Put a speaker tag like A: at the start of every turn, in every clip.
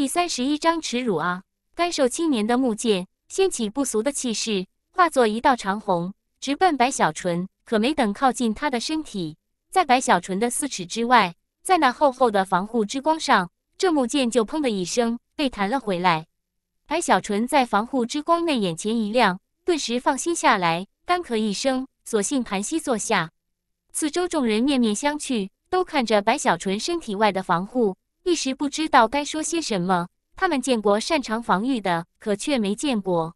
A: 第三十一章耻辱啊！干瘦青年的木剑掀起不俗的气势，化作一道长虹，直奔白小纯。可没等靠近他的身体，在白小纯的四尺之外，在那厚厚的防护之光上，这木剑就砰的一声被弹了回来。白小纯在防护之光内眼前一亮，顿时放心下来，干咳一声，索性盘膝坐下。四周众人面面相觑，都看着白小纯身体外的防护。一时不知道该说些什么。他们见过擅长防御的，可却没见过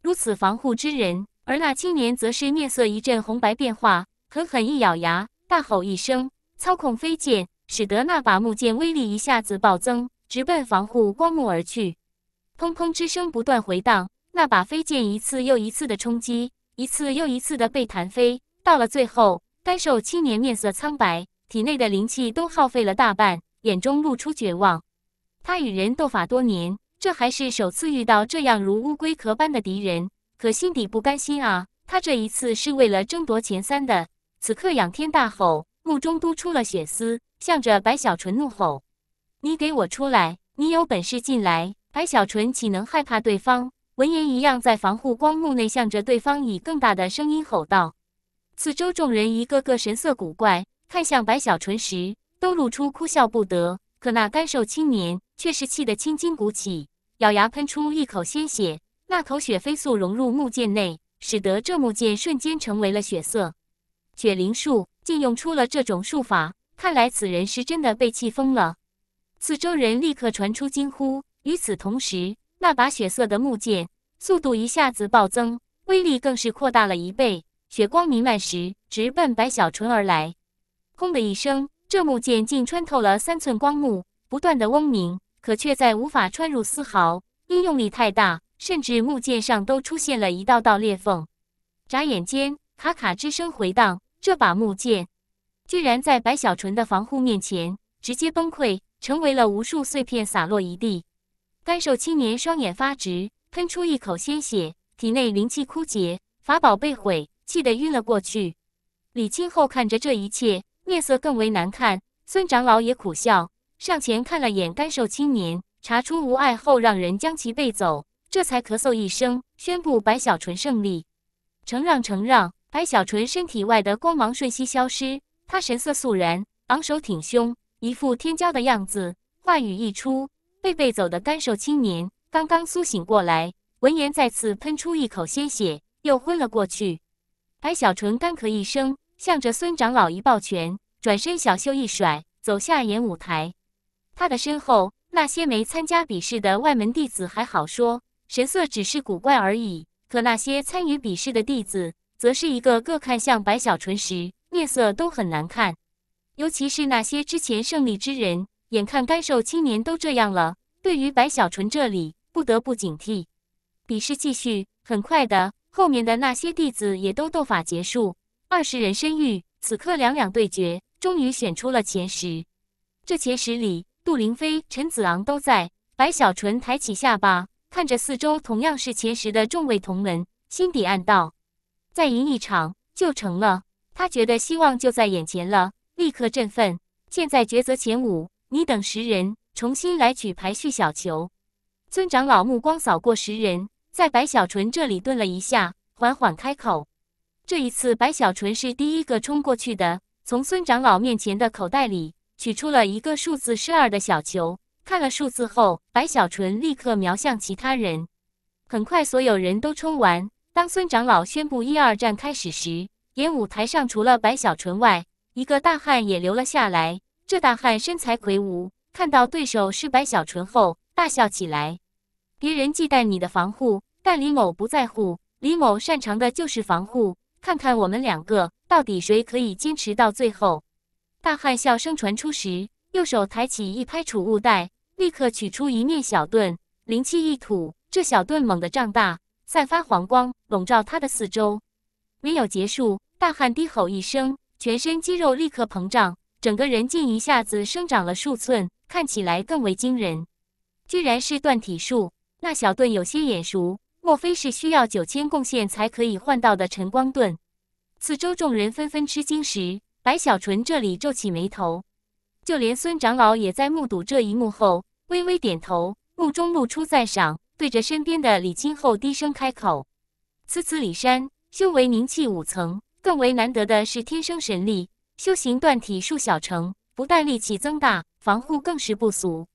A: 如此防护之人。而那青年则是面色一阵红白变化，狠狠一咬牙，大吼一声，操控飞剑，使得那把木剑威力一下子暴增，直奔防护光幕而去。砰砰之声不断回荡，那把飞剑一次又一次的冲击，一次又一次的被弹飞。到了最后，该手青年面色苍白，体内的灵气都耗费了大半。眼中露出绝望，他与人斗法多年，这还是首次遇到这样如乌龟壳般的敌人。可心底不甘心啊！他这一次是为了争夺前三的，此刻仰天大吼，目中都出了血丝，向着白小纯怒吼：“你给我出来！你有本事进来！”白小纯岂能害怕对方？闻言，一样在防护光幕内，向着对方以更大的声音吼道：“四周众人一个个神色古怪，看向白小纯时。”都露出哭笑不得，可那干瘦青年却是气得青筋鼓起，咬牙喷出一口鲜血。那口血飞速融入木剑内，使得这木剑瞬间成为了血色。雪灵术竟用出了这种术法，看来此人是真的被气疯了。四周人立刻传出惊呼。与此同时，那把血色的木剑速度一下子暴增，威力更是扩大了一倍。血光弥漫时，直奔白小纯而来。轰的一声。这木剑竟穿透了三寸光幕，不断的嗡鸣，可却在无法穿入丝毫。因用力太大，甚至木剑上都出现了一道道裂缝。眨眼间，咔咔之声回荡，这把木剑居然在白小纯的防护面前直接崩溃，成为了无数碎片洒落一地。干瘦青年双眼发直，喷出一口鲜血，体内灵气枯竭，法宝被毁，气得晕了过去。李清后看着这一切。面色更为难看，孙长老也苦笑，上前看了眼干瘦青年，查出无碍后，让人将其背走，这才咳嗽一声，宣布白小纯胜利。承让，承让。白小纯身体外的光芒瞬息消失，他神色肃然，昂首挺胸，一副天骄的样子。话语一出，被背走的干瘦青年刚刚苏醒过来，闻言再次喷出一口鲜血，又昏了过去。白小纯干咳一声。向着孙长老一抱拳，转身小袖一甩，走下演舞台。他的身后那些没参加比试的外门弟子还好说，神色只是古怪而已。可那些参与比试的弟子，则是一个个看向白小纯时，面色都很难看。尤其是那些之前胜利之人，眼看干瘦青年都这样了，对于白小纯这里不得不警惕。比试继续，很快的，后面的那些弟子也都斗法结束。二十人身与，此刻两两对决，终于选出了前十。这前十里，杜凌飞、陈子昂都在。白小纯抬起下巴，看着四周同样是前十的众位同门，心底暗道：再赢一场就成了。他觉得希望就在眼前了，立刻振奋。现在抉择前五，你等十人重新来取排序小球。村长老目光扫过十人，在白小纯这里顿了一下，缓缓开口。这一次，白小纯是第一个冲过去的。从孙长老面前的口袋里取出了一个数字十二的小球，看了数字后，白小纯立刻瞄向其他人。很快，所有人都冲完。当孙长老宣布一、二战开始时，演武台上除了白小纯外，一个大汉也留了下来。这大汉身材魁梧，看到对手是白小纯后，大笑起来。别人忌惮你的防护，但李某不在乎。李某擅长的就是防护。看看我们两个到底谁可以坚持到最后。大汉笑声传出时，右手抬起一拍储物袋，立刻取出一面小盾，灵气一吐，这小盾猛地胀大，散发黄光，笼罩他的四周。没有结束，大汉低吼一声，全身肌肉立刻膨胀，整个人竟一下子生长了数寸，看起来更为惊人。居然是断体术，那小盾有些眼熟。莫非是需要九千贡献才可以换到的晨光盾？四周众人纷纷吃惊时，白小纯这里皱起眉头，就连孙长老也在目睹这一幕后微微点头，目中露出赞赏，对着身边的李清后低声开口：“此此李山，修为凝气五层，更为难得的是天生神力，修行锻体数小成，不但力气增大，防护更是不俗。”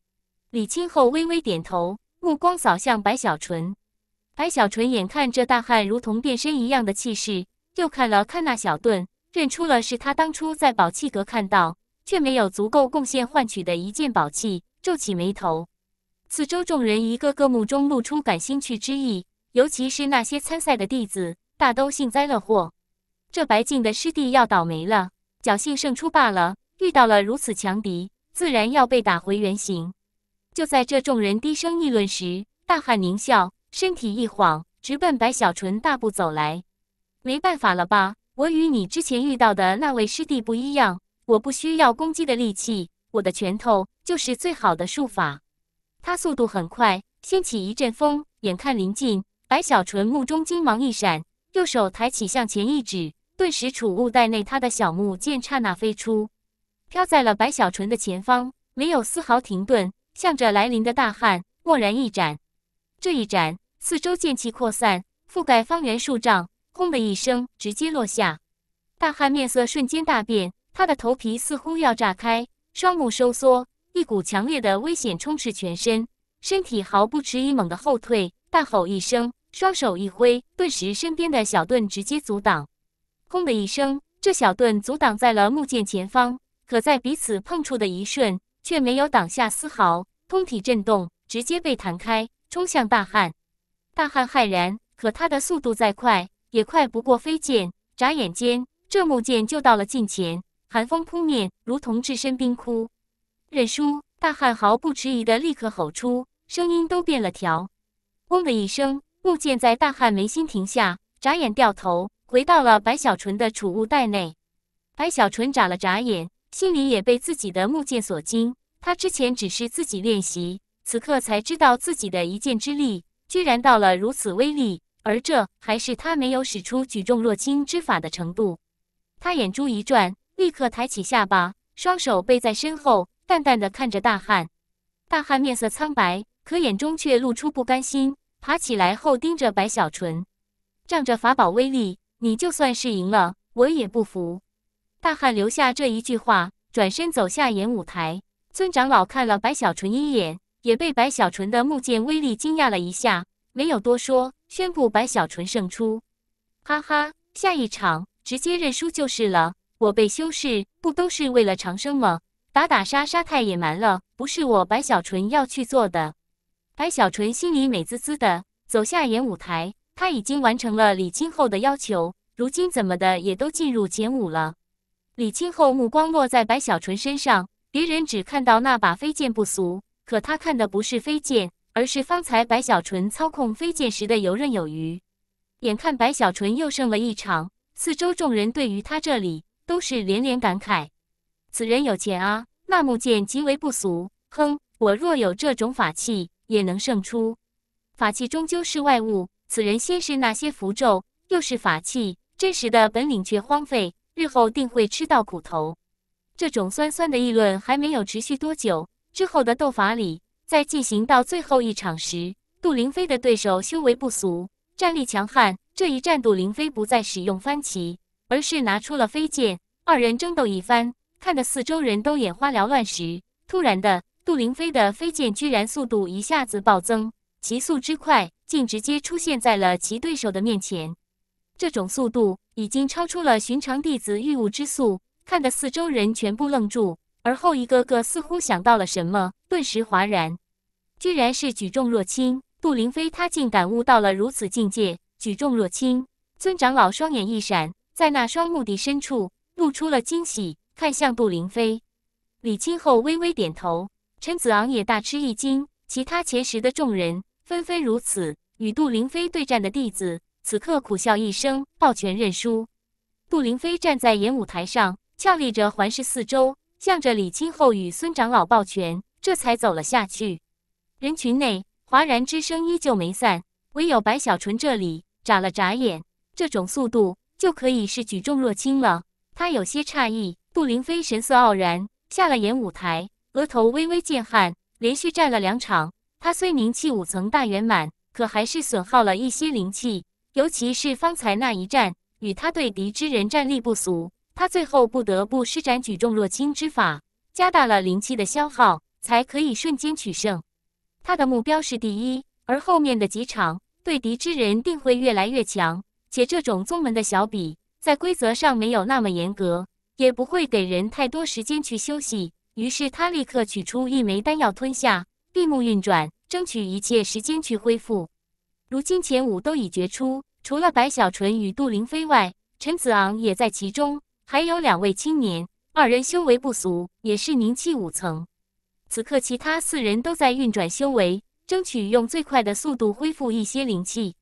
A: 李清后微微点头，目光扫向白小纯。白小纯眼看这大汉如同变身一样的气势，又看了看那小盾，认出了是他当初在宝器阁看到，却没有足够贡献换取的一件宝器，皱起眉头。四周众人一个个目中露出感兴趣之意，尤其是那些参赛的弟子，大都幸灾乐祸。这白净的师弟要倒霉了，侥幸胜出罢了，遇到了如此强敌，自然要被打回原形。就在这众人低声议论时，大汉狞笑。身体一晃，直奔白小纯大步走来。没办法了吧？我与你之前遇到的那位师弟不一样，我不需要攻击的利器，我的拳头就是最好的术法。他速度很快，掀起一阵风，眼看临近，白小纯目中金芒一闪，右手抬起向前一指，顿时储物袋内他的小木剑刹那飞出，飘在了白小纯的前方，没有丝毫停顿，向着来临的大汉蓦然一斩。这一斩。四周剑气扩散，覆盖方圆数丈。轰的一声，直接落下。大汉面色瞬间大变，他的头皮似乎要炸开，双目收缩，一股强烈的危险充斥全身，身体毫不迟疑猛地后退，大吼一声，双手一挥，顿时身边的小盾直接阻挡。轰的一声，这小盾阻挡在了木剑前方，可在彼此碰触的一瞬，却没有挡下丝毫，通体震动，直接被弹开，冲向大汉。大汉骇然，可他的速度再快，也快不过飞剑。眨眼间，这木剑就到了近前，寒风扑面，如同置身冰窟。认输！大汉毫不迟疑地立刻吼出，声音都变了调。嗡的一声，木剑在大汉眉心停下，眨眼掉头，回到了白小纯的储物袋内。白小纯眨了眨眼，心里也被自己的木剑所惊。他之前只是自己练习，此刻才知道自己的一剑之力。居然到了如此威力，而这还是他没有使出举重若轻之法的程度。他眼珠一转，立刻抬起下巴，双手背在身后，淡淡的看着大汉。大汉面色苍白，可眼中却露出不甘心。爬起来后，盯着白小纯，仗着法宝威力，你就算是赢了，我也不服。大汉留下这一句话，转身走下演舞台。村长老看了白小纯一眼。也被白小纯的木剑威力惊讶了一下，没有多说，宣布白小纯胜出。哈哈，下一场直接认输就是了。我被修饰不都是为了长生吗？打打杀杀太野蛮了，不是我白小纯要去做的。白小纯心里美滋滋的，走下演舞台。他已经完成了李清后的要求，如今怎么的也都进入前五了。李清后目光落在白小纯身上，别人只看到那把飞剑不俗。可他看的不是飞剑，而是方才白小纯操控飞剑时的游刃有余。眼看白小纯又胜了一场，四周众人对于他这里都是连连感慨：“此人有钱啊，那木剑极为不俗。”“哼，我若有这种法器，也能胜出。”“法器终究是外物，此人先是那些符咒，又是法器，真实的本领却荒废，日后定会吃到苦头。”这种酸酸的议论还没有持续多久。之后的斗法里，在进行到最后一场时，杜凌飞的对手修为不俗，战力强悍。这一战，杜凌飞不再使用番旗，而是拿出了飞剑。二人争斗一番，看得四周人都眼花缭乱时，突然的，杜凌飞的飞剑居然速度一下子暴增，其速之快，竟直接出现在了其对手的面前。这种速度已经超出了寻常弟子御物之速，看得四周人全部愣住。而后，一个个似乎想到了什么，顿时哗然。居然是举重若轻，杜凌飞他竟感悟到了如此境界，举重若轻。村长老双眼一闪，在那双目的深处露出了惊喜，看向杜凌飞。李清后微微点头，陈子昂也大吃一惊。其他前十的众人纷纷如此。与杜玲飞对战的弟子，此刻苦笑一声，抱拳认输。杜玲飞站在演武台上，俏丽着环视四周。向着李清后与孙长老抱拳，这才走了下去。人群内哗然之声依旧没散，唯有白小纯这里眨了眨眼。这种速度就可以是举重若轻了。他有些诧异。杜凌飞神色傲然，下了演舞台，额头微微见汗。连续战了两场，他虽名气五层大圆满，可还是损耗了一些灵气。尤其是方才那一战，与他对敌之人战力不俗。他最后不得不施展举重若轻之法，加大了灵气的消耗，才可以瞬间取胜。他的目标是第一，而后面的几场对敌之人定会越来越强，且这种宗门的小比在规则上没有那么严格，也不会给人太多时间去休息。于是他立刻取出一枚丹药吞下，闭目运转，争取一切时间去恢复。如今前五都已决出，除了白小纯与杜凌飞外，陈子昂也在其中。还有两位青年，二人修为不俗，也是凝气五层。此刻，其他四人都在运转修为，争取用最快的速度恢复一些灵气。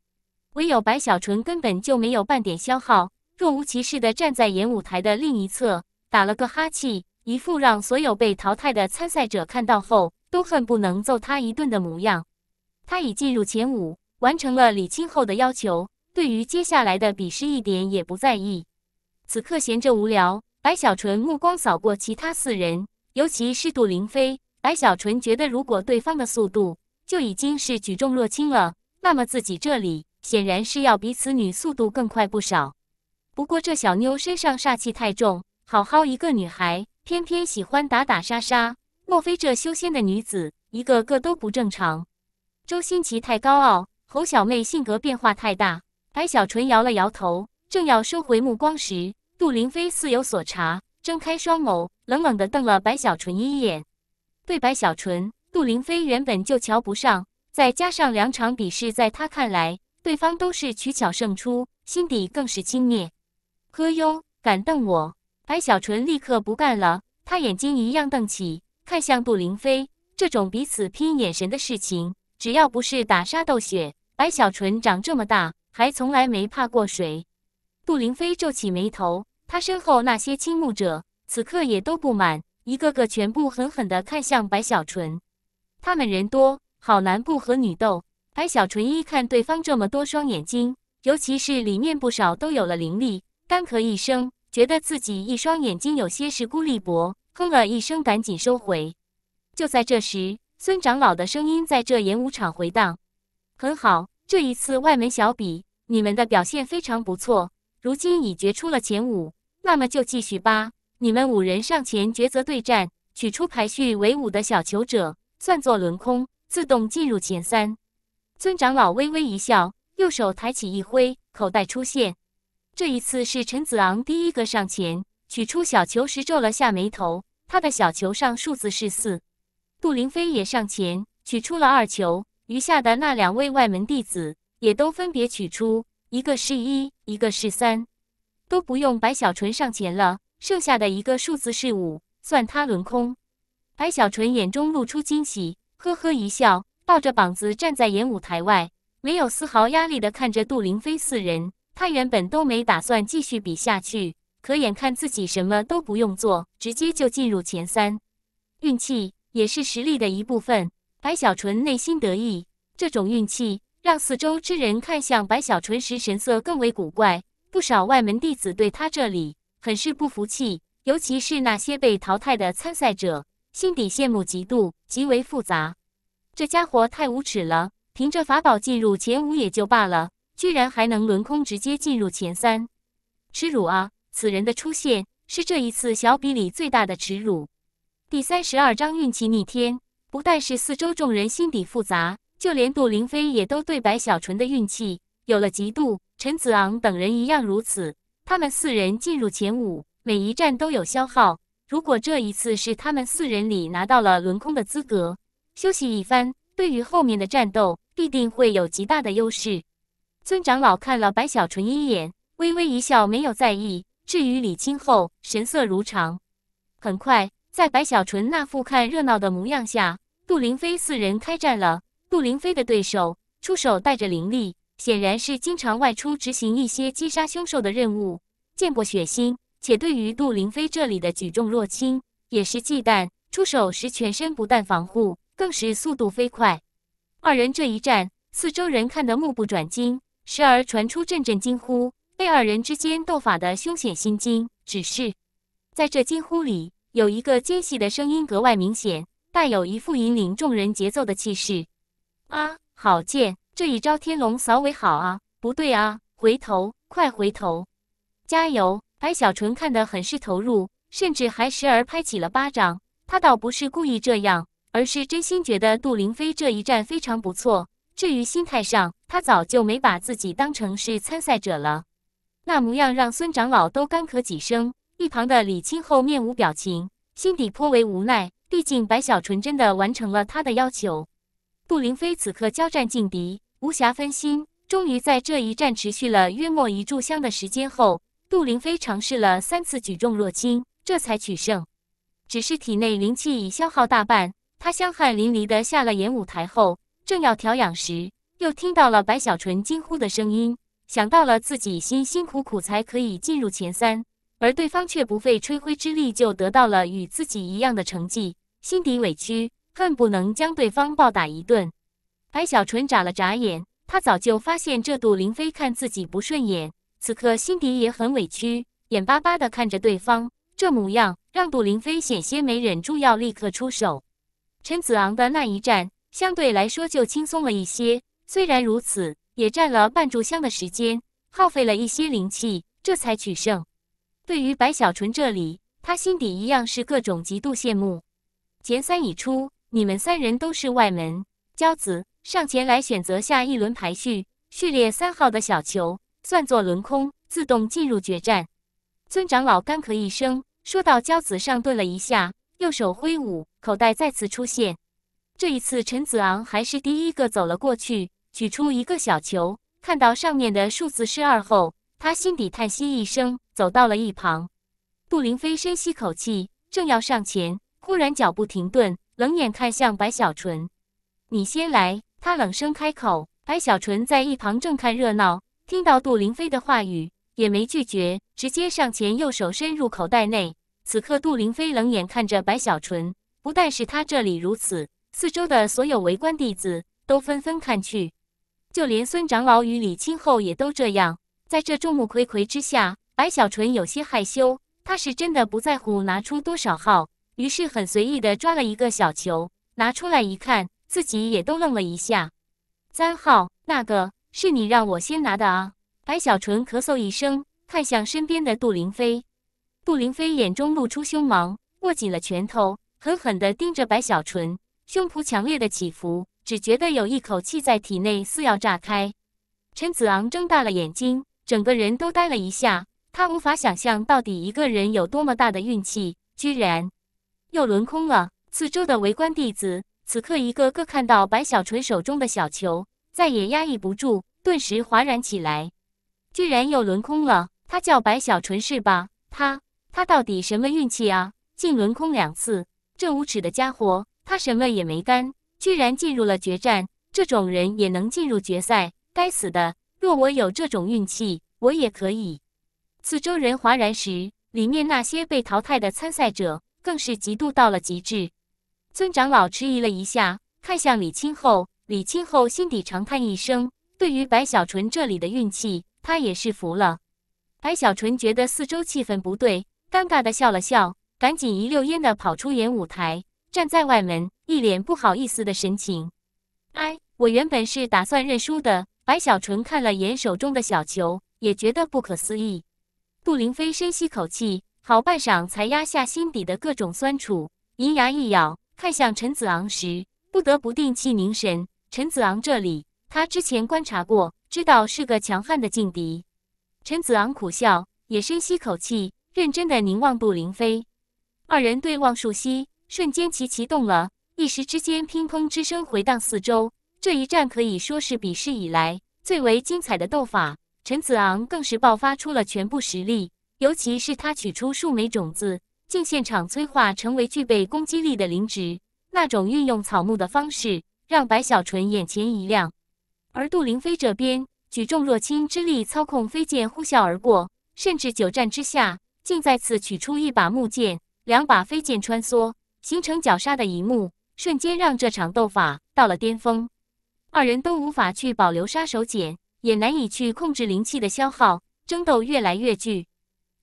A: 唯有白小纯根本就没有半点消耗，若无其事地站在演舞台的另一侧，打了个哈气，一副让所有被淘汰的参赛者看到后都恨不能揍他一顿的模样。他已进入前五，完成了李清后的要求，对于接下来的比试一点也不在意。此刻闲着无聊，白小纯目光扫过其他四人，尤其是杜凌飞。白小纯觉得，如果对方的速度就已经是举重若轻了，那么自己这里显然是要比此女速度更快不少。不过这小妞身上煞气太重，好好一个女孩，偏偏喜欢打打杀杀。莫非这修仙的女子一个个都不正常？周心奇太高傲，侯小妹性格变化太大。白小纯摇了摇头，正要收回目光时。杜玲飞似有所察，睁开双眸，冷冷地瞪了白小纯一眼。对白小纯，杜玲飞原本就瞧不上，再加上两场比试，在他看来，对方都是取巧胜出，心底更是轻蔑。呵哟，敢瞪我！白小纯立刻不干了，他眼睛一样瞪起，看向杜玲飞。这种彼此拼眼神的事情，只要不是打杀斗血，白小纯长这么大还从来没怕过谁。杜玲飞皱起眉头。他身后那些倾慕者此刻也都不满，一个个全部狠狠地看向白小纯。他们人多，好男不和女斗。白小纯一看对方这么多双眼睛，尤其是里面不少都有了灵力，干咳一声，觉得自己一双眼睛有些是孤立薄，哼了一声，赶紧收回。就在这时，孙长老的声音在这演武场回荡：“很好，这一次外门小比，你们的表现非常不错，如今已决出了前五。”那么就继续吧。你们五人上前抉择对战，取出排序为五的小球者算作轮空，自动进入前三。尊长老微微一笑，右手抬起一挥，口袋出现。这一次是陈子昂第一个上前，取出小球时皱了下眉头，他的小球上数字是四。杜凌飞也上前取出了二球，余下的那两位外门弟子也都分别取出，一个是一，一个是三。都不用白小纯上前了，剩下的一个数字是五，算他轮空。白小纯眼中露出惊喜，呵呵一笑，抱着膀子站在演舞台外，没有丝毫压力的看着杜玲飞四人。他原本都没打算继续比下去，可眼看自己什么都不用做，直接就进入前三，运气也是实力的一部分。白小纯内心得意，这种运气让四周之人看向白小纯时神色更为古怪。不少外门弟子对他这里很是不服气，尤其是那些被淘汰的参赛者，心底羡慕嫉妒极为复杂。这家伙太无耻了，凭着法宝进入前五也就罢了，居然还能轮空直接进入前三，耻辱啊！此人的出现是这一次小比里最大的耻辱。第三十二章运气逆天，不但是四周众人心底复杂，就连杜凌飞也都对白小纯的运气有了嫉妒。陈子昂等人一样如此，他们四人进入前五，每一战都有消耗。如果这一次是他们四人里拿到了轮空的资格，休息一番，对于后面的战斗必定会有极大的优势。村长老看了白小纯一眼，微微一笑，没有在意。至于李清后，神色如常。很快，在白小纯那副看热闹的模样下，杜林飞四人开战了。杜林飞的对手出手带着灵力。显然是经常外出执行一些击杀凶兽的任务，见过血腥，且对于杜凌飞这里的举重若轻也是忌惮。出手时全身不但防护，更是速度飞快。二人这一战，四周人看得目不转睛，时而传出阵阵惊呼，被二人之间斗法的凶险心惊。只是在这惊呼里，有一个尖细的声音格外明显，带有一副引领众人节奏的气势。啊，好剑！这一招天龙扫尾好啊！不对啊，回头，快回头，加油！白小纯看得很是投入，甚至还时而拍起了巴掌。他倒不是故意这样，而是真心觉得杜凌飞这一战非常不错。至于心态上，他早就没把自己当成是参赛者了。那模样让孙长老都干咳几声。一旁的李清后面无表情，心底颇为无奈。毕竟白小纯真的完成了他的要求。杜凌飞此刻交战劲敌，无暇分心。终于在这一战持续了约莫一炷香的时间后，杜凌飞尝试了三次举重若轻，这才取胜。只是体内灵气已消耗大半，他香汗淋漓的下了演舞台后，正要调养时，又听到了白小纯惊呼的声音。想到了自己辛辛苦苦才可以进入前三，而对方却不费吹灰之力就得到了与自己一样的成绩，心底委屈。恨不能将对方暴打一顿。白小纯眨了眨眼，他早就发现这杜凌飞看自己不顺眼，此刻心底也很委屈，眼巴巴地看着对方。这模样让杜凌飞险些没忍住要立刻出手。陈子昂的那一战相对来说就轻松了一些，虽然如此，也占了半炷香的时间，耗费了一些灵气，这才取胜。对于白小纯这里，他心底一样是各种极度羡慕。前三已出。你们三人都是外门娇子，上前来选择下一轮排序。序列三号的小球算作轮空，自动进入决战。尊长老干咳一声，说到娇子上，顿了一下，右手挥舞，口袋再次出现。这一次，陈子昂还是第一个走了过去，取出一个小球，看到上面的数字是二后，他心底叹息一声，走到了一旁。杜凌飞深吸口气，正要上前，忽然脚步停顿。冷眼看向白小纯，你先来。”他冷声开口。白小纯在一旁正看热闹，听到杜林飞的话语，也没拒绝，直接上前，右手伸入口袋内。此刻，杜林飞冷眼看着白小纯，不但是他这里如此，四周的所有围观弟子都纷纷看去，就连孙长老与李清后也都这样。在这众目睽睽之下，白小纯有些害羞，他是真的不在乎拿出多少号。于是很随意的抓了一个小球，拿出来一看，自己也都愣了一下。三号，那个是你让我先拿的啊！白小纯咳嗽一声，看向身边的杜凌飞。杜林飞眼中露出凶芒，握紧了拳头，狠狠的盯着白小纯，胸脯强烈的起伏，只觉得有一口气在体内似要炸开。陈子昂睁大了眼睛，整个人都呆了一下，他无法想象到底一个人有多么大的运气，居然。又轮空了。四周的围观弟子此刻一个个看到白小纯手中的小球，再也压抑不住，顿时哗然起来。居然又轮空了！他叫白小纯是吧？他他到底什么运气啊？竟轮空两次！这无耻的家伙，他什么也没干，居然进入了决战。这种人也能进入决赛？该死的！若我有这种运气，我也可以。四周人哗然时，里面那些被淘汰的参赛者。更是嫉妒到了极致。村长老迟疑了一下，看向李青后，李青后心底长叹一声，对于白小纯这里的运气，他也是服了。白小纯觉得四周气氛不对，尴尬的笑了笑，赶紧一溜烟的跑出演舞台，站在外门，一脸不好意思的神情。哎，我原本是打算认输的。白小纯看了眼手中的小球，也觉得不可思议。杜凌飞深吸口气。好半晌才压下心底的各种酸楚，银牙一咬，看向陈子昂时，不得不定气凝神。陈子昂这里，他之前观察过，知道是个强悍的劲敌。陈子昂苦笑，也深吸口气，认真的凝望杜凌飞。二人对望数息，瞬间齐齐动了，一时之间乒乓之声回荡四周。这一战可以说是比试以来最为精彩的斗法，陈子昂更是爆发出了全部实力。尤其是他取出数枚种子，竟现场催化成为具备攻击力的灵植，那种运用草木的方式，让白小纯眼前一亮。而杜凌飞这边举重若轻之力操控飞剑呼啸而过，甚至久战之下，竟再次取出一把木剑，两把飞剑穿梭，形成绞杀的一幕，瞬间让这场斗法到了巅峰。二人都无法去保留杀手锏，也难以去控制灵气的消耗，争斗越来越剧。烈。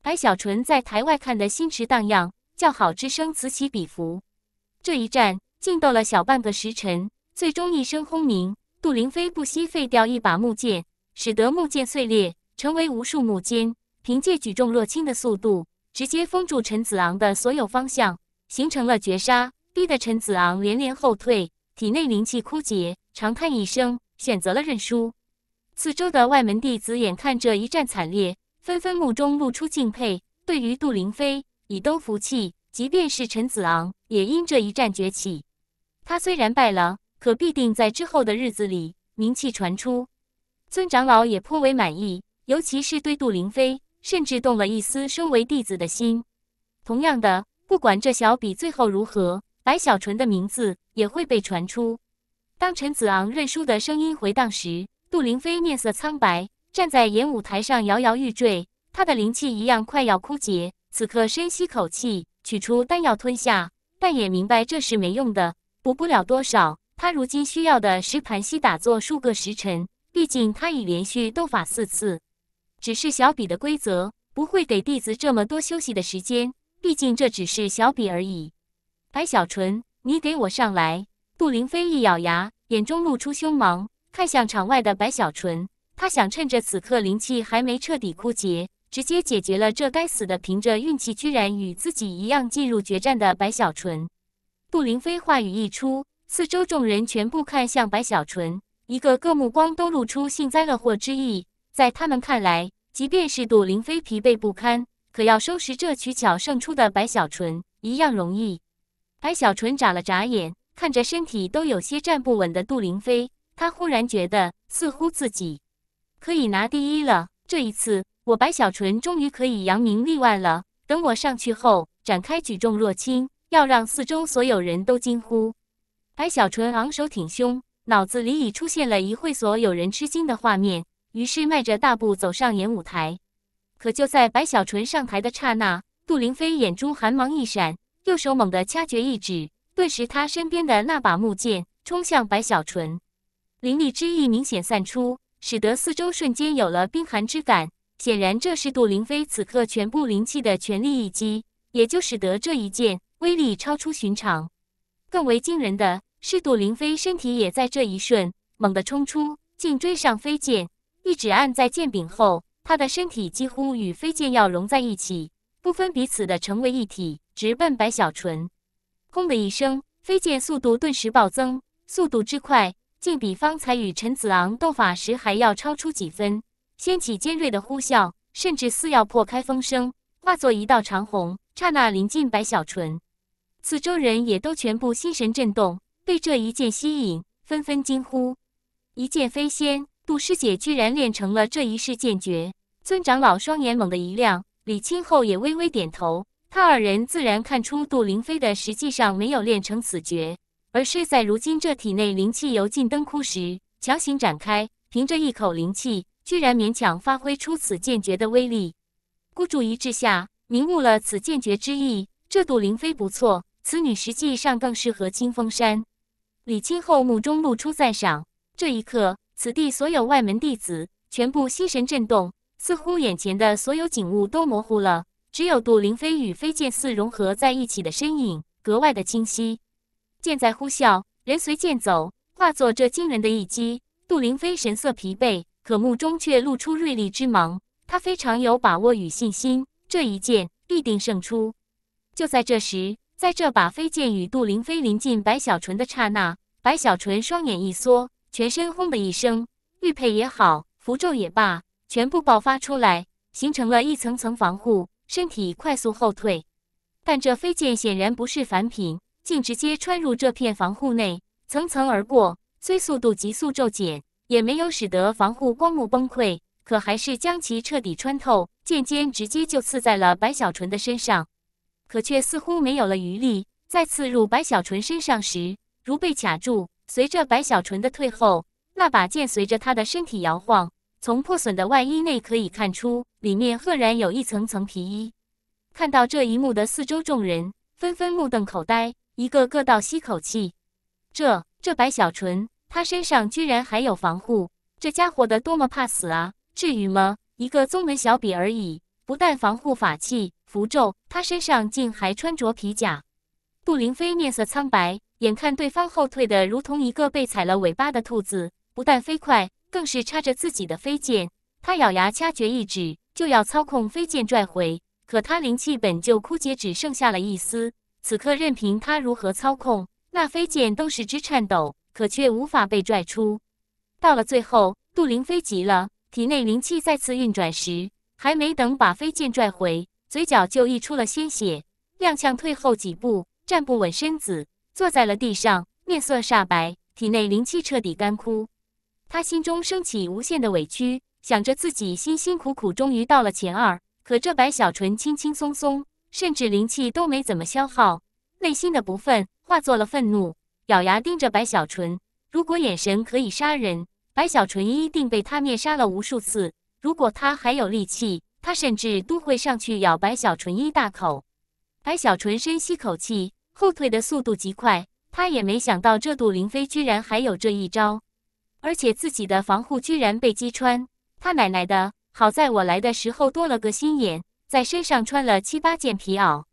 A: 白小纯在台外看得心驰荡漾，叫好之声此起彼伏。这一战竟斗了小半个时辰，最终一声轰鸣，杜凌飞不惜废掉一把木剑，使得木剑碎裂，成为无数木尖。凭借举重若轻的速度，直接封住陈子昂的所有方向，形成了绝杀，逼得陈子昂连连后退，体内灵气枯竭，长叹一声，选择了认输。四周的外门弟子眼看这一战惨烈。纷纷目中露出敬佩，对于杜玲飞已都服气。即便是陈子昂，也因这一战崛起。他虽然败了，可必定在之后的日子里名气传出。尊长老也颇为满意，尤其是对杜玲飞，甚至动了一丝收为弟子的心。同样的，不管这小比最后如何，白小纯的名字也会被传出。当陈子昂认输的声音回荡时，杜玲飞面色苍白。站在演舞台上摇摇欲坠，他的灵气一样快要枯竭。此刻深吸口气，取出丹药吞下，但也明白这是没用的，补不了多少。他如今需要的是盘膝打坐数个时辰，毕竟他已连续斗法四次。只是小比的规则不会给弟子这么多休息的时间，毕竟这只是小比而已。白小纯，你给我上来！杜凌飞一咬牙，眼中露出凶芒，看向场外的白小纯。他想趁着此刻灵气还没彻底枯竭，直接解决了这该死的，凭着运气居然与自己一样进入决战的白小纯。杜凌飞话语一出，四周众人全部看向白小纯，一个个目光都露出幸灾乐祸之意。在他们看来，即便是杜凌飞疲惫不堪，可要收拾这取巧胜出的白小纯一样容易。白小纯眨了眨眼，看着身体都有些站不稳的杜凌飞，他忽然觉得似乎自己。可以拿第一了！这一次，我白小纯终于可以扬名立万了。等我上去后，展开举重若轻，要让四周所有人都惊呼。白小纯昂首挺胸，脑子里已出现了一会所有人吃惊的画面，于是迈着大步走上演舞台。可就在白小纯上台的刹那，杜凌飞眼中寒芒一闪，右手猛地掐诀一指，顿时他身边的那把木剑冲向白小纯，凌厉之意明显散出。使得四周瞬间有了冰寒之感，显然这是杜凌飞此刻全部灵气的全力一击，也就使得这一剑威力超出寻常。更为惊人的是，杜凌飞身体也在这一瞬猛地冲出，竟追上飞剑，一指按在剑柄后，他的身体几乎与飞剑要融在一起，不分彼此的成为一体，直奔白小纯。“轰”的一声，飞剑速度顿时暴增，速度之快。竟比方才与陈子昂斗法时还要超出几分，掀起尖锐的呼啸，甚至似要破开风声，化作一道长虹，刹那临近白小纯。四周人也都全部心神震动，被这一剑吸引，纷纷惊呼：“一剑飞仙，杜师姐居然练成了这一式剑诀！”尊长老双眼猛的一亮，李清后也微微点头。他二人自然看出杜凌飞的实际上没有练成此诀。而是在如今这体内灵气油尽灯枯时强行展开，凭着一口灵气，居然勉强发挥出此剑诀的威力。孤注一掷下，明悟了此剑诀之意。这杜灵飞不错，此女实际上更适合清风山。李清后目中露出赞赏。这一刻，此地所有外门弟子全部心神震动，似乎眼前的所有景物都模糊了，只有杜灵飞与飞剑似融合在一起的身影格外的清晰。剑在呼啸，人随剑走，化作这惊人的一击。杜凌飞神色疲惫，可目中却露出锐利之芒。他非常有把握与信心，这一剑必定胜出。就在这时，在这把飞剑与杜凌飞临近白小纯的刹那，白小纯双眼一缩，全身轰的一声，玉佩也好，符咒也罢，全部爆发出来，形成了一层层防护，身体快速后退。但这飞剑显然不是凡品。竟直接穿入这片防护内，层层而过，虽速度急速骤减，也没有使得防护光幕崩溃，可还是将其彻底穿透，剑尖直接就刺在了白小纯的身上。可却似乎没有了余力，再刺入白小纯身上时，如被卡住。随着白小纯的退后，那把剑随着他的身体摇晃。从破损的外衣内可以看出，里面赫然有一层层皮衣。看到这一幕的四周众人纷纷目瞪口呆。一个个倒吸口气，这这白小纯，他身上居然还有防护，这家伙的多么怕死啊？至于吗？一个宗门小比而已，不但防护法器符咒，他身上竟还穿着皮甲。杜凌飞面色苍白，眼看对方后退的如同一个被踩了尾巴的兔子，不但飞快，更是插着自己的飞剑。他咬牙掐诀一指，就要操控飞剑拽回，可他灵气本就枯竭，只剩下了一丝。此刻，任凭他如何操控，那飞剑都使之颤抖，可却无法被拽出。到了最后，杜灵飞急了，体内灵气再次运转时，还没等把飞剑拽回，嘴角就溢出了鲜血，踉跄退后几步，站不稳身子，坐在了地上，面色煞白，体内灵气彻底干枯。他心中升起无限的委屈，想着自己辛辛苦苦终于到了前二，可这白小纯轻轻松松。甚至灵气都没怎么消耗，内心的不忿化作了愤怒，咬牙盯着白小纯。如果眼神可以杀人，白小纯一定被他灭杀了无数次。如果他还有力气，他甚至都会上去咬白小纯一大口。白小纯深吸口气，后退的速度极快。他也没想到这杜凌飞居然还有这一招，而且自己的防护居然被击穿。他奶奶的！好在我来的时候多了个心眼。在身上穿了七八件皮袄，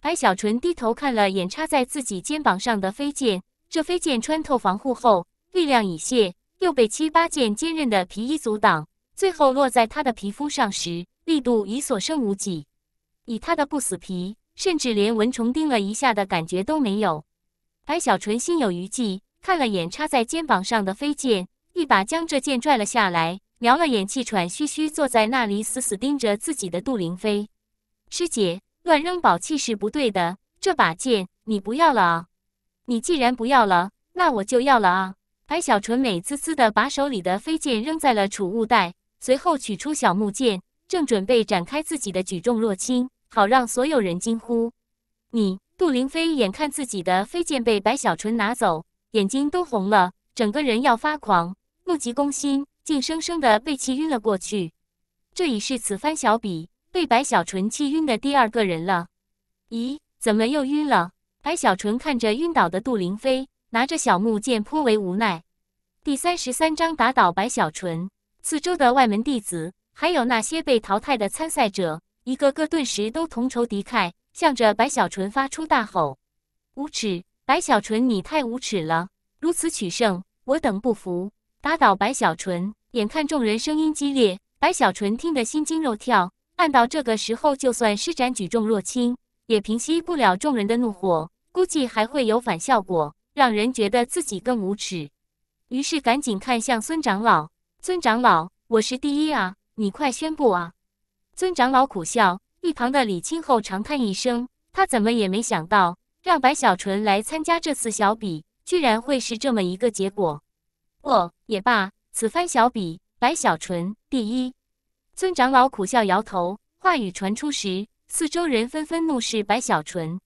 A: 白小纯低头看了眼插在自己肩膀上的飞剑，这飞剑穿透防护后，力量已泄，又被七八件坚韧的皮衣阻挡，最后落在他的皮肤上时，力度已所剩无几。以他的不死皮，甚至连蚊虫叮了一下的感觉都没有。白小纯心有余悸，看了眼插在肩膀上的飞剑，一把将这剑拽了下来。瞄了眼气喘吁吁坐在那里死死盯着自己的杜凌飞，师姐乱扔宝器是不对的，这把剑你不要了啊！你既然不要了，那我就要了啊！白小纯美滋滋的把手里的飞剑扔在了储物袋，随后取出小木剑，正准备展开自己的举重若轻，好让所有人惊呼。你杜凌飞眼看自己的飞剑被白小纯拿走，眼睛都红了，整个人要发狂，怒极攻心。竟生生的被气晕了过去，这已是此番小比被白小纯气晕的第二个人了。咦，怎么又晕了？白小纯看着晕倒的杜凌飞，拿着小木剑颇为无奈。第三十三章打倒白小纯。四周的外门弟子，还有那些被淘汰的参赛者，一个个顿时都同仇敌忾，向着白小纯发出大吼：“无耻！白小纯，你太无耻了！如此取胜，我等不服！”打倒白小纯！眼看众人声音激烈，白小纯听得心惊肉跳。按到这个时候，就算施展举重若轻，也平息不了众人的怒火，估计还会有反效果，让人觉得自己更无耻。于是赶紧看向孙长老：“孙长老，我是第一啊！你快宣布啊！”孙长老苦笑。一旁的李清后长叹一声，他怎么也没想到，让白小纯来参加这次小比，居然会是这么一个结果。哦，也罢，此番小比，白小纯第一。村长老苦笑摇头，话语传出时，四周人纷纷怒视白小纯。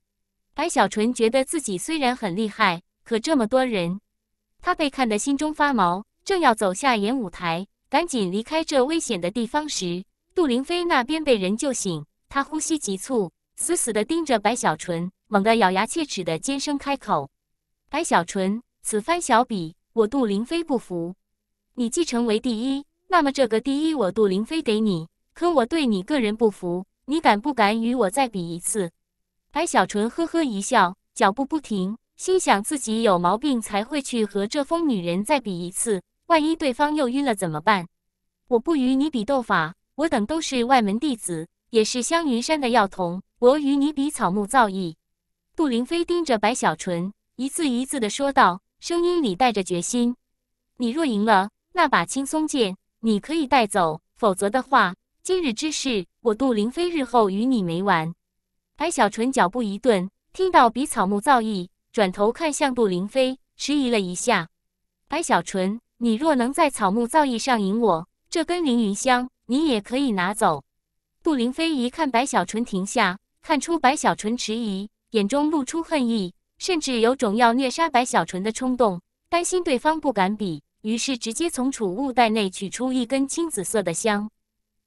A: 白小纯觉得自己虽然很厉害，可这么多人，他被看得心中发毛，正要走下演舞台，赶紧离开这危险的地方时，杜凌飞那边被人救醒，他呼吸急促，死死地盯着白小纯，猛地咬牙切齿的尖声开口：“白小纯，此番小比。”我杜凌飞不服，你既成为第一，那么这个第一我杜凌飞给你，可我对你个人不服，你敢不敢与我再比一次？白小纯呵呵一笑，脚步不停，心想自己有毛病才会去和这疯女人再比一次，万一对方又晕了怎么办？我不与你比斗法，我等都是外门弟子，也是香云山的药童，我与你比草木造诣。杜凌飞盯着白小纯，一字一字的说道。声音里带着决心。你若赢了那把青松剑，你可以带走；否则的话，今日之事，我杜凌飞日后与你没完。白小纯脚步一顿，听到比草木造诣，转头看向杜凌飞，迟疑了一下。白小纯，你若能在草木造诣上赢我，这根凌云香你也可以拿走。杜凌飞一看白小纯停下，看出白小纯迟疑，眼中露出恨意。甚至有种要虐杀白小纯的冲动，担心对方不敢比，于是直接从储物袋内取出一根青紫色的香。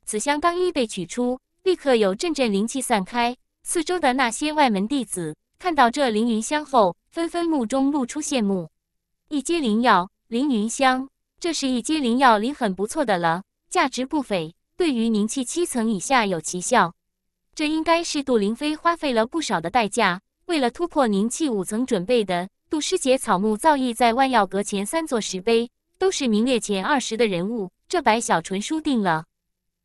A: 此香刚一被取出，立刻有阵阵灵气散开。四周的那些外门弟子看到这凌云香后，纷纷目中露出羡慕。一阶灵药凌云香，这是一阶灵药灵很不错的了，价值不菲，对于凝气七层以下有奇效。这应该是杜凌飞花费了不少的代价。为了突破凝气五层，准备的杜师姐草木造诣在万药阁前三座石碑，都是名列前二十的人物。这白小纯输定了。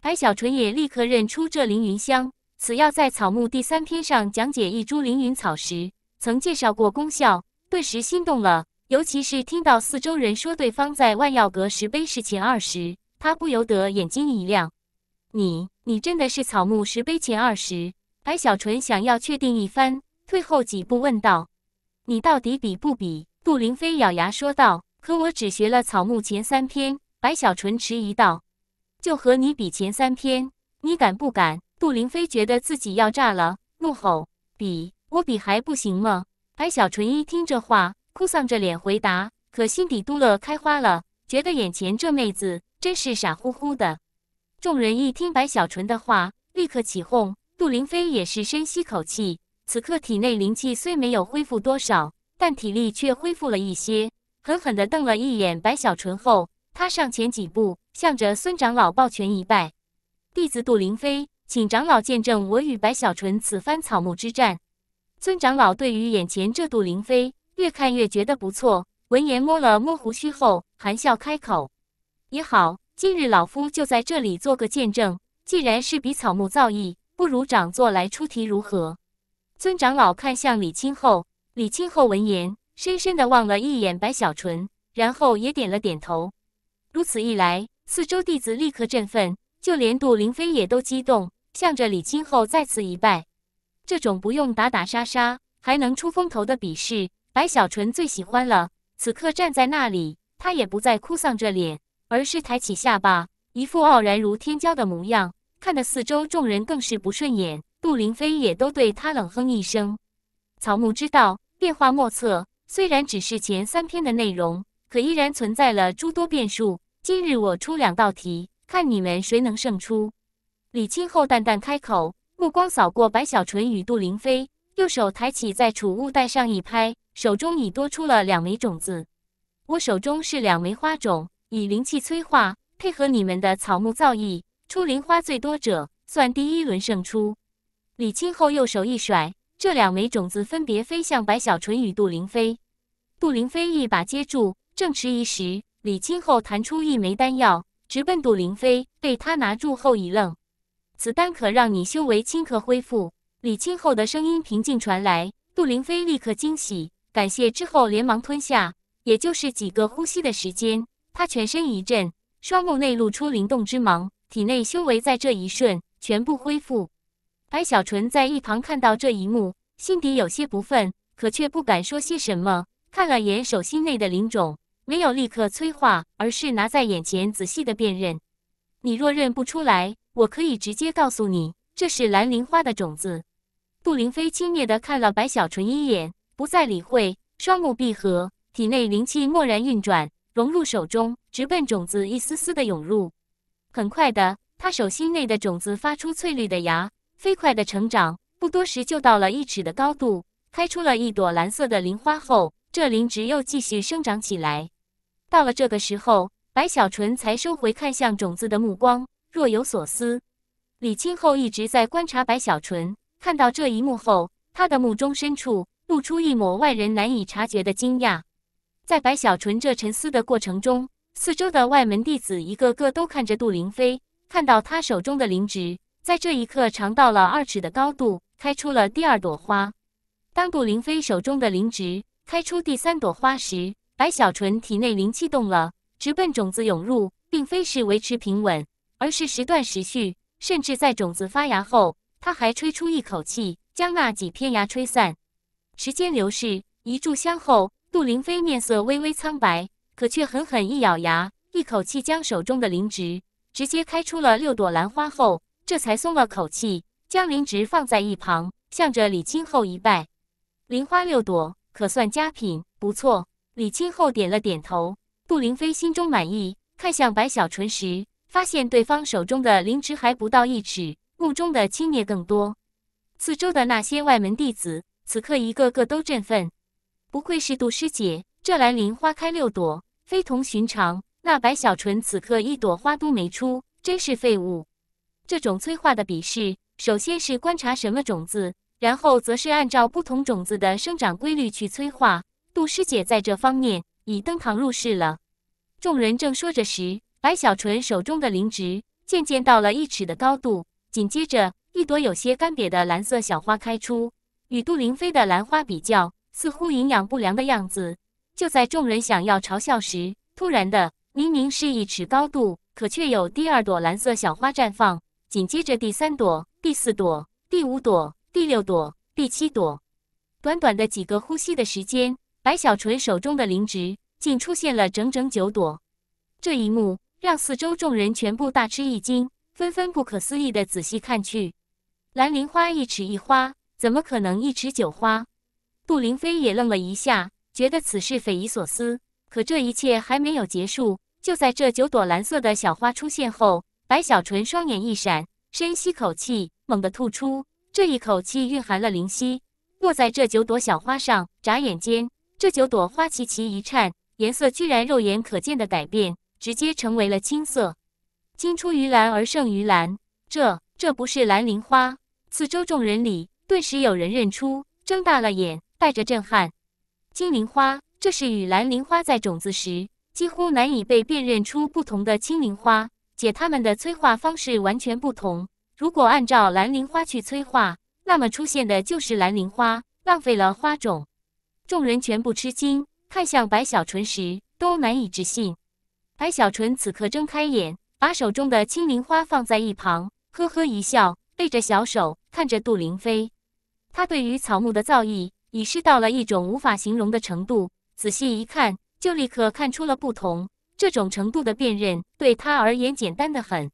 A: 白小纯也立刻认出这凌云香，此药在草木第三篇上讲解一株凌云草时曾介绍过功效，顿时心动了。尤其是听到四周人说对方在万药阁石碑是前二十，他不由得眼睛一亮。你，你真的是草木石碑前二十？白小纯想要确定一番。退后几步，问道：“你到底比不比？”杜玲飞咬牙说道：“可我只学了草木前三篇。”白小纯迟疑道：“就和你比前三篇，你敢不敢？”杜玲飞觉得自己要炸了，怒吼：“比，我比还不行吗？”白小纯一听这话，哭丧着脸回答：“可心底都乐开花了，觉得眼前这妹子真是傻乎乎的。”众人一听白小纯的话，立刻起哄。杜玲飞也是深吸口气。此刻体内灵气虽没有恢复多少，但体力却恢复了一些。狠狠地瞪了一眼白小纯后，他上前几步，向着孙长老抱拳一拜：“弟子杜凌飞，请长老见证我与白小纯此番草木之战。”孙长老对于眼前这杜凌飞越看越觉得不错，闻言摸了摸胡须后，含笑开口：“也好，今日老夫就在这里做个见证。既然是比草木造诣，不如掌座来出题如何？”尊长老看向李清后，李清后闻言，深深地望了一眼白小纯，然后也点了点头。如此一来，四周弟子立刻振奋，就连杜凌妃也都激动，向着李清后再次一拜。这种不用打打杀杀，还能出风头的比试，白小纯最喜欢了。此刻站在那里，他也不再哭丧着脸，而是抬起下巴，一副傲然如天骄的模样，看得四周众人更是不顺眼。杜凌飞也都对他冷哼一声。草木之道变化莫测，虽然只是前三篇的内容，可依然存在了诸多变数。今日我出两道题，看你们谁能胜出。李清后淡淡开口，目光扫过白小纯与杜凌飞，右手抬起在储物袋上一拍，手中已多出了两枚种子。我手中是两枚花种，以灵气催化，配合你们的草木造诣，出灵花最多者算第一轮胜出。李清后右手一甩，这两枚种子分别飞向白小纯与杜凌飞。杜凌飞一把接住，正迟疑时，李清后弹出一枚丹药，直奔杜凌飞。被他拿住后一愣，此丹可让你修为顷刻恢复。李清后的声音平静传来。杜凌飞立刻惊喜，感谢之后连忙吞下。也就是几个呼吸的时间，他全身一震，双目内露出灵动之芒，体内修为在这一瞬全部恢复。白小纯在一旁看到这一幕，心底有些不忿，可却不敢说些什么。看了眼手心内的灵种，没有立刻催化，而是拿在眼前仔细的辨认。你若认不出来，我可以直接告诉你，这是蓝灵花的种子。杜凌飞轻蔑的看了白小纯一眼，不再理会，双目闭合，体内灵气蓦然运转，融入手中，直奔种子，一丝丝的涌入。很快的，他手心内的种子发出翠绿的芽。飞快地成长，不多时就到了一尺的高度，开出了一朵蓝色的灵花。后，这灵植又继续生长起来。到了这个时候，白小纯才收回看向种子的目光，若有所思。李清后一直在观察白小纯，看到这一幕后，他的目中深处露出一抹外人难以察觉的惊讶。在白小纯这沉思的过程中，四周的外门弟子一个个都看着杜凌飞，看到他手中的灵植。在这一刻，长到了二尺的高度，开出了第二朵花。当杜凌飞手中的灵植开出第三朵花时，白小纯体内灵气动了，直奔种子涌入，并非是维持平稳，而是时断时续。甚至在种子发芽后，他还吹出一口气，将那几片芽吹散。时间流逝，一炷香后，杜凌飞面色微微苍白，可却狠狠一咬牙，一口气将手中的灵植直接开出了六朵兰花后。这才松了口气，将灵植放在一旁，向着李清后一拜。灵花六朵，可算佳品，不错。李清后点了点头，杜凌飞心中满意，看向白小纯时，发现对方手中的灵植还不到一尺，目中的轻蔑更多。四周的那些外门弟子，此刻一个个都振奋。不愧是杜师姐，这兰陵花开六朵，非同寻常。那白小纯此刻一朵花都没出，真是废物。这种催化的比试，首先是观察什么种子，然后则是按照不同种子的生长规律去催化。杜师姐在这方面已登堂入室了。众人正说着时，白小纯手中的灵植渐渐到了一尺的高度，紧接着一朵有些干瘪的蓝色小花开出，与杜凌飞的兰花比较，似乎营养不良的样子。就在众人想要嘲笑时，突然的，明明是一尺高度，可却有第二朵蓝色小花绽放。紧接着第三朵、第四朵、第五朵、第六朵、第七朵，短短的几个呼吸的时间，白小纯手中的灵植竟出现了整整九朵。这一幕让四周众人全部大吃一惊，纷纷不可思议的仔细看去。兰陵花一尺一花，怎么可能一尺九花？杜凌飞也愣了一下，觉得此事匪夷所思。可这一切还没有结束，就在这九朵蓝色的小花出现后。白小纯双眼一闪，深吸口气，猛地吐出这一口气，蕴含了灵犀，落在这九朵小花上。眨眼间，这九朵花齐齐一颤，颜色居然肉眼可见的改变，直接成为了青色。青出于蓝而胜于蓝，这这不是蓝铃花？四周众人里，顿时有人认出，睁大了眼，带着震撼。金铃花，这是与蓝铃花在种子时几乎难以被辨认出不同的青铃花。且他们的催化方式完全不同。如果按照兰陵花去催化，那么出现的就是兰陵花，浪费了花种。众人全部吃惊，看向白小纯时，都难以置信。白小纯此刻睁开眼，把手中的青陵花放在一旁，呵呵一笑，背着小手看着杜凌飞。他对于草木的造诣，已是到了一种无法形容的程度。仔细一看，就立刻看出了不同。这种程度的辨认对他而言简单的很。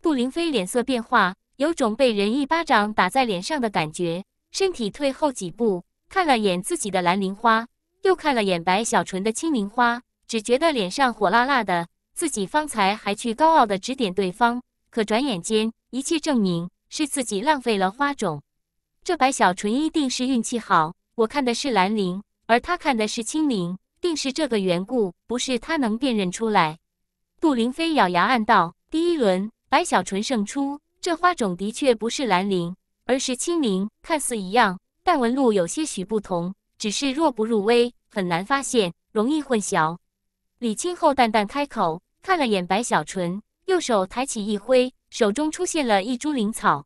A: 杜玲飞脸色变化，有种被人一巴掌打在脸上的感觉，身体退后几步，看了眼自己的蓝铃花，又看了眼白小纯的青灵花，只觉得脸上火辣辣的。自己方才还去高傲的指点对方，可转眼间一切证明是自己浪费了花种。这白小纯一定是运气好，我看的是蓝陵，而他看的是青柠。定是这个缘故，不是他能辨认出来。杜凌飞咬牙暗道：“第一轮，白小纯胜出。这花种的确不是兰陵，而是青陵。看似一样，但纹路有些许不同，只是若不入微，很难发现，容易混淆。”李清后淡淡开口，看了眼白小纯，右手抬起一挥，手中出现了一株灵草。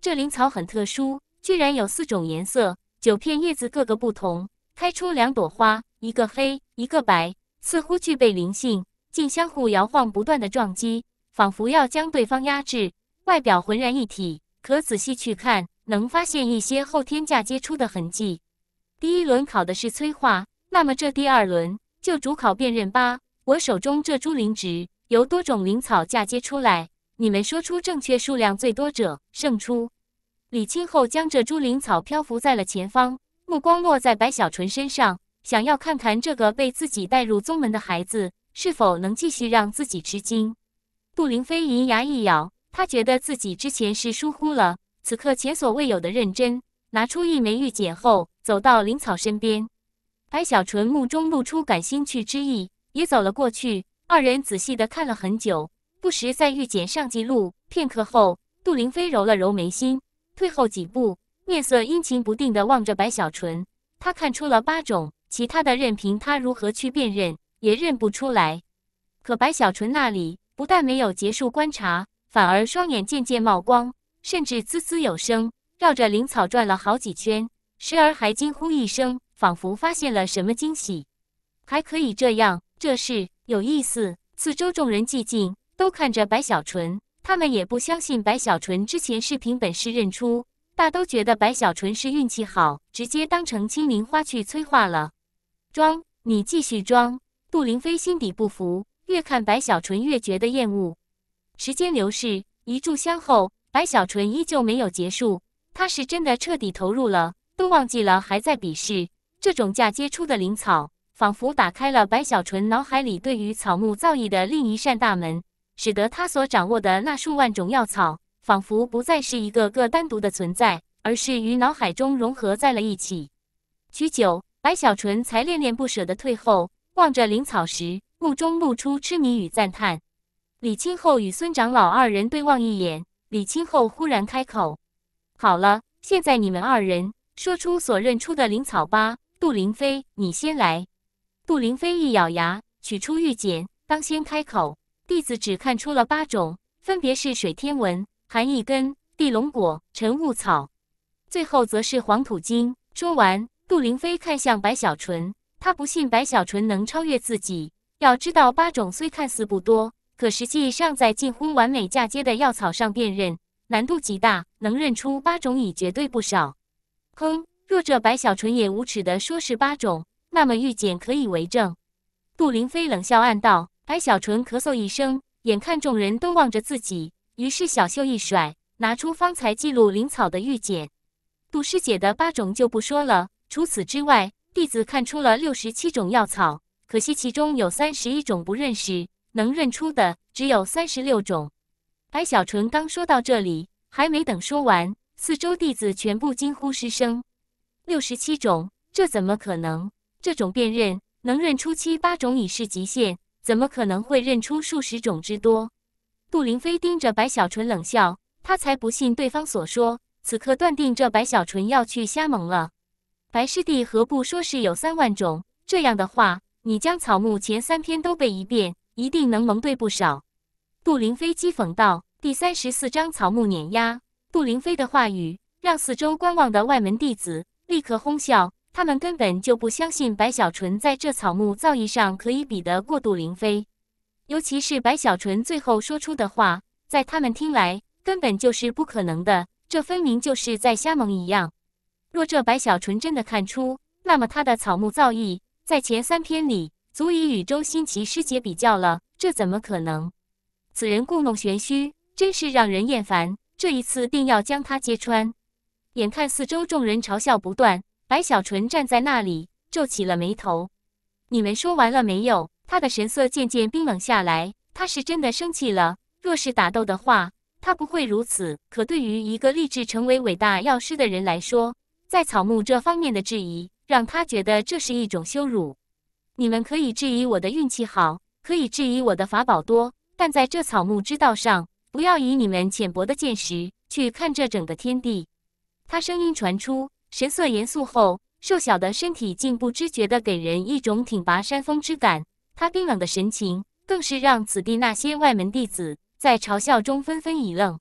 A: 这灵草很特殊，居然有四种颜色，九片叶子各个不同，开出两朵花。一个黑，一个白，似乎具备灵性，竟相互摇晃，不断的撞击，仿佛要将对方压制。外表浑然一体，可仔细去看，能发现一些后天嫁接出的痕迹。第一轮考的是催化，那么这第二轮就主考辨认吧。我手中这株灵植由多种灵草嫁接出来，你们说出正确数量最多者胜出。李清后将这株灵草漂浮在了前方，目光落在白小纯身上。想要看看这个被自己带入宗门的孩子是否能继续让自己吃惊。杜凌飞银牙一咬，他觉得自己之前是疏忽了，此刻前所未有的认真，拿出一枚玉简后，走到灵草身边。白小纯目中露出感兴趣之意，也走了过去。二人仔细的看了很久，不时在玉简上记录。片刻后，杜凌飞揉了揉眉心，退后几步，面色阴晴不定的望着白小纯。他看出了八种。其他的任凭他如何去辨认，也认不出来。可白小纯那里不但没有结束观察，反而双眼渐渐冒光，甚至滋滋有声，绕着灵草转了好几圈，时而还惊呼一声，仿佛发现了什么惊喜。还可以这样，这事有意思。四周众人寂静，都看着白小纯。他们也不相信白小纯之前是凭本事认出，大都觉得白小纯是运气好，直接当成青灵花去催化了。装，你继续装。杜凌飞心底不服，越看白小纯越觉得厌恶。时间流逝，一炷香后，白小纯依旧没有结束。他是真的彻底投入了，都忘记了还在比试。这种嫁接出的灵草，仿佛打开了白小纯脑海里对于草木造诣的另一扇大门，使得他所掌握的那数万种药草，仿佛不再是一个个单独的存在，而是与脑海中融合在了一起。许久，白小纯才恋恋不舍的退后，望着灵草时，目中露出痴迷与赞叹。李清后与孙长老二人对望一眼，李清后忽然开口：“好了，现在你们二人说出所认出的灵草吧。”杜凌飞，你先来。杜凌飞一咬牙，取出玉简，当先开口：“弟子只看出了八种，分别是水天文、寒意根、地龙果、晨雾草，最后则是黄土金。”说完。杜凌飞看向白小纯，他不信白小纯能超越自己。要知道，八种虽看似不多，可实际上在近乎完美嫁接的药草上辨认难度极大，能认出八种已绝对不少。哼，若这白小纯也无耻的说是八种，那么玉简可以为证。杜凌飞冷笑，暗道。白小纯咳嗽一声，眼看众人都望着自己，于是小袖一甩，拿出方才记录灵草的玉简。杜师姐的八种就不说了。除此之外，弟子看出了六十七种药草，可惜其中有三十一种不认识，能认出的只有三十六种。白小纯刚说到这里，还没等说完，四周弟子全部惊呼失声。六十七种，这怎么可能？这种辨认能认出七八种已是极限，怎么可能会认出数十种之多？杜凌飞盯着白小纯冷笑，他才不信对方所说，此刻断定这白小纯要去瞎蒙了。白师弟，何不说是有三万种？这样的话，你将草木前三篇都背一遍，一定能蒙对不少。”杜凌飞讥讽道。第三十四章草木碾压。杜凌飞的话语让四周观望的外门弟子立刻哄笑，他们根本就不相信白小纯在这草木造诣上可以比得过杜凌飞，尤其是白小纯最后说出的话，在他们听来根本就是不可能的，这分明就是在瞎蒙一样。若这白小纯真的看出，那么他的草木造诣在前三篇里足以与周新奇师姐比较了。这怎么可能？此人故弄玄虚，真是让人厌烦。这一次定要将他揭穿。眼看四周众人嘲笑不断，白小纯站在那里皱起了眉头。你们说完了没有？他的神色渐渐冰冷下来。他是真的生气了。若是打斗的话，他不会如此。可对于一个立志成为伟大药师的人来说，在草木这方面的质疑，让他觉得这是一种羞辱。你们可以质疑我的运气好，可以质疑我的法宝多，但在这草木之道上，不要以你们浅薄的见识去看这整个天地。他声音传出，神色严肃后，瘦小的身体竟不知觉地给人一种挺拔山峰之感。他冰冷的神情，更是让此地那些外门弟子在嘲笑中纷纷一愣，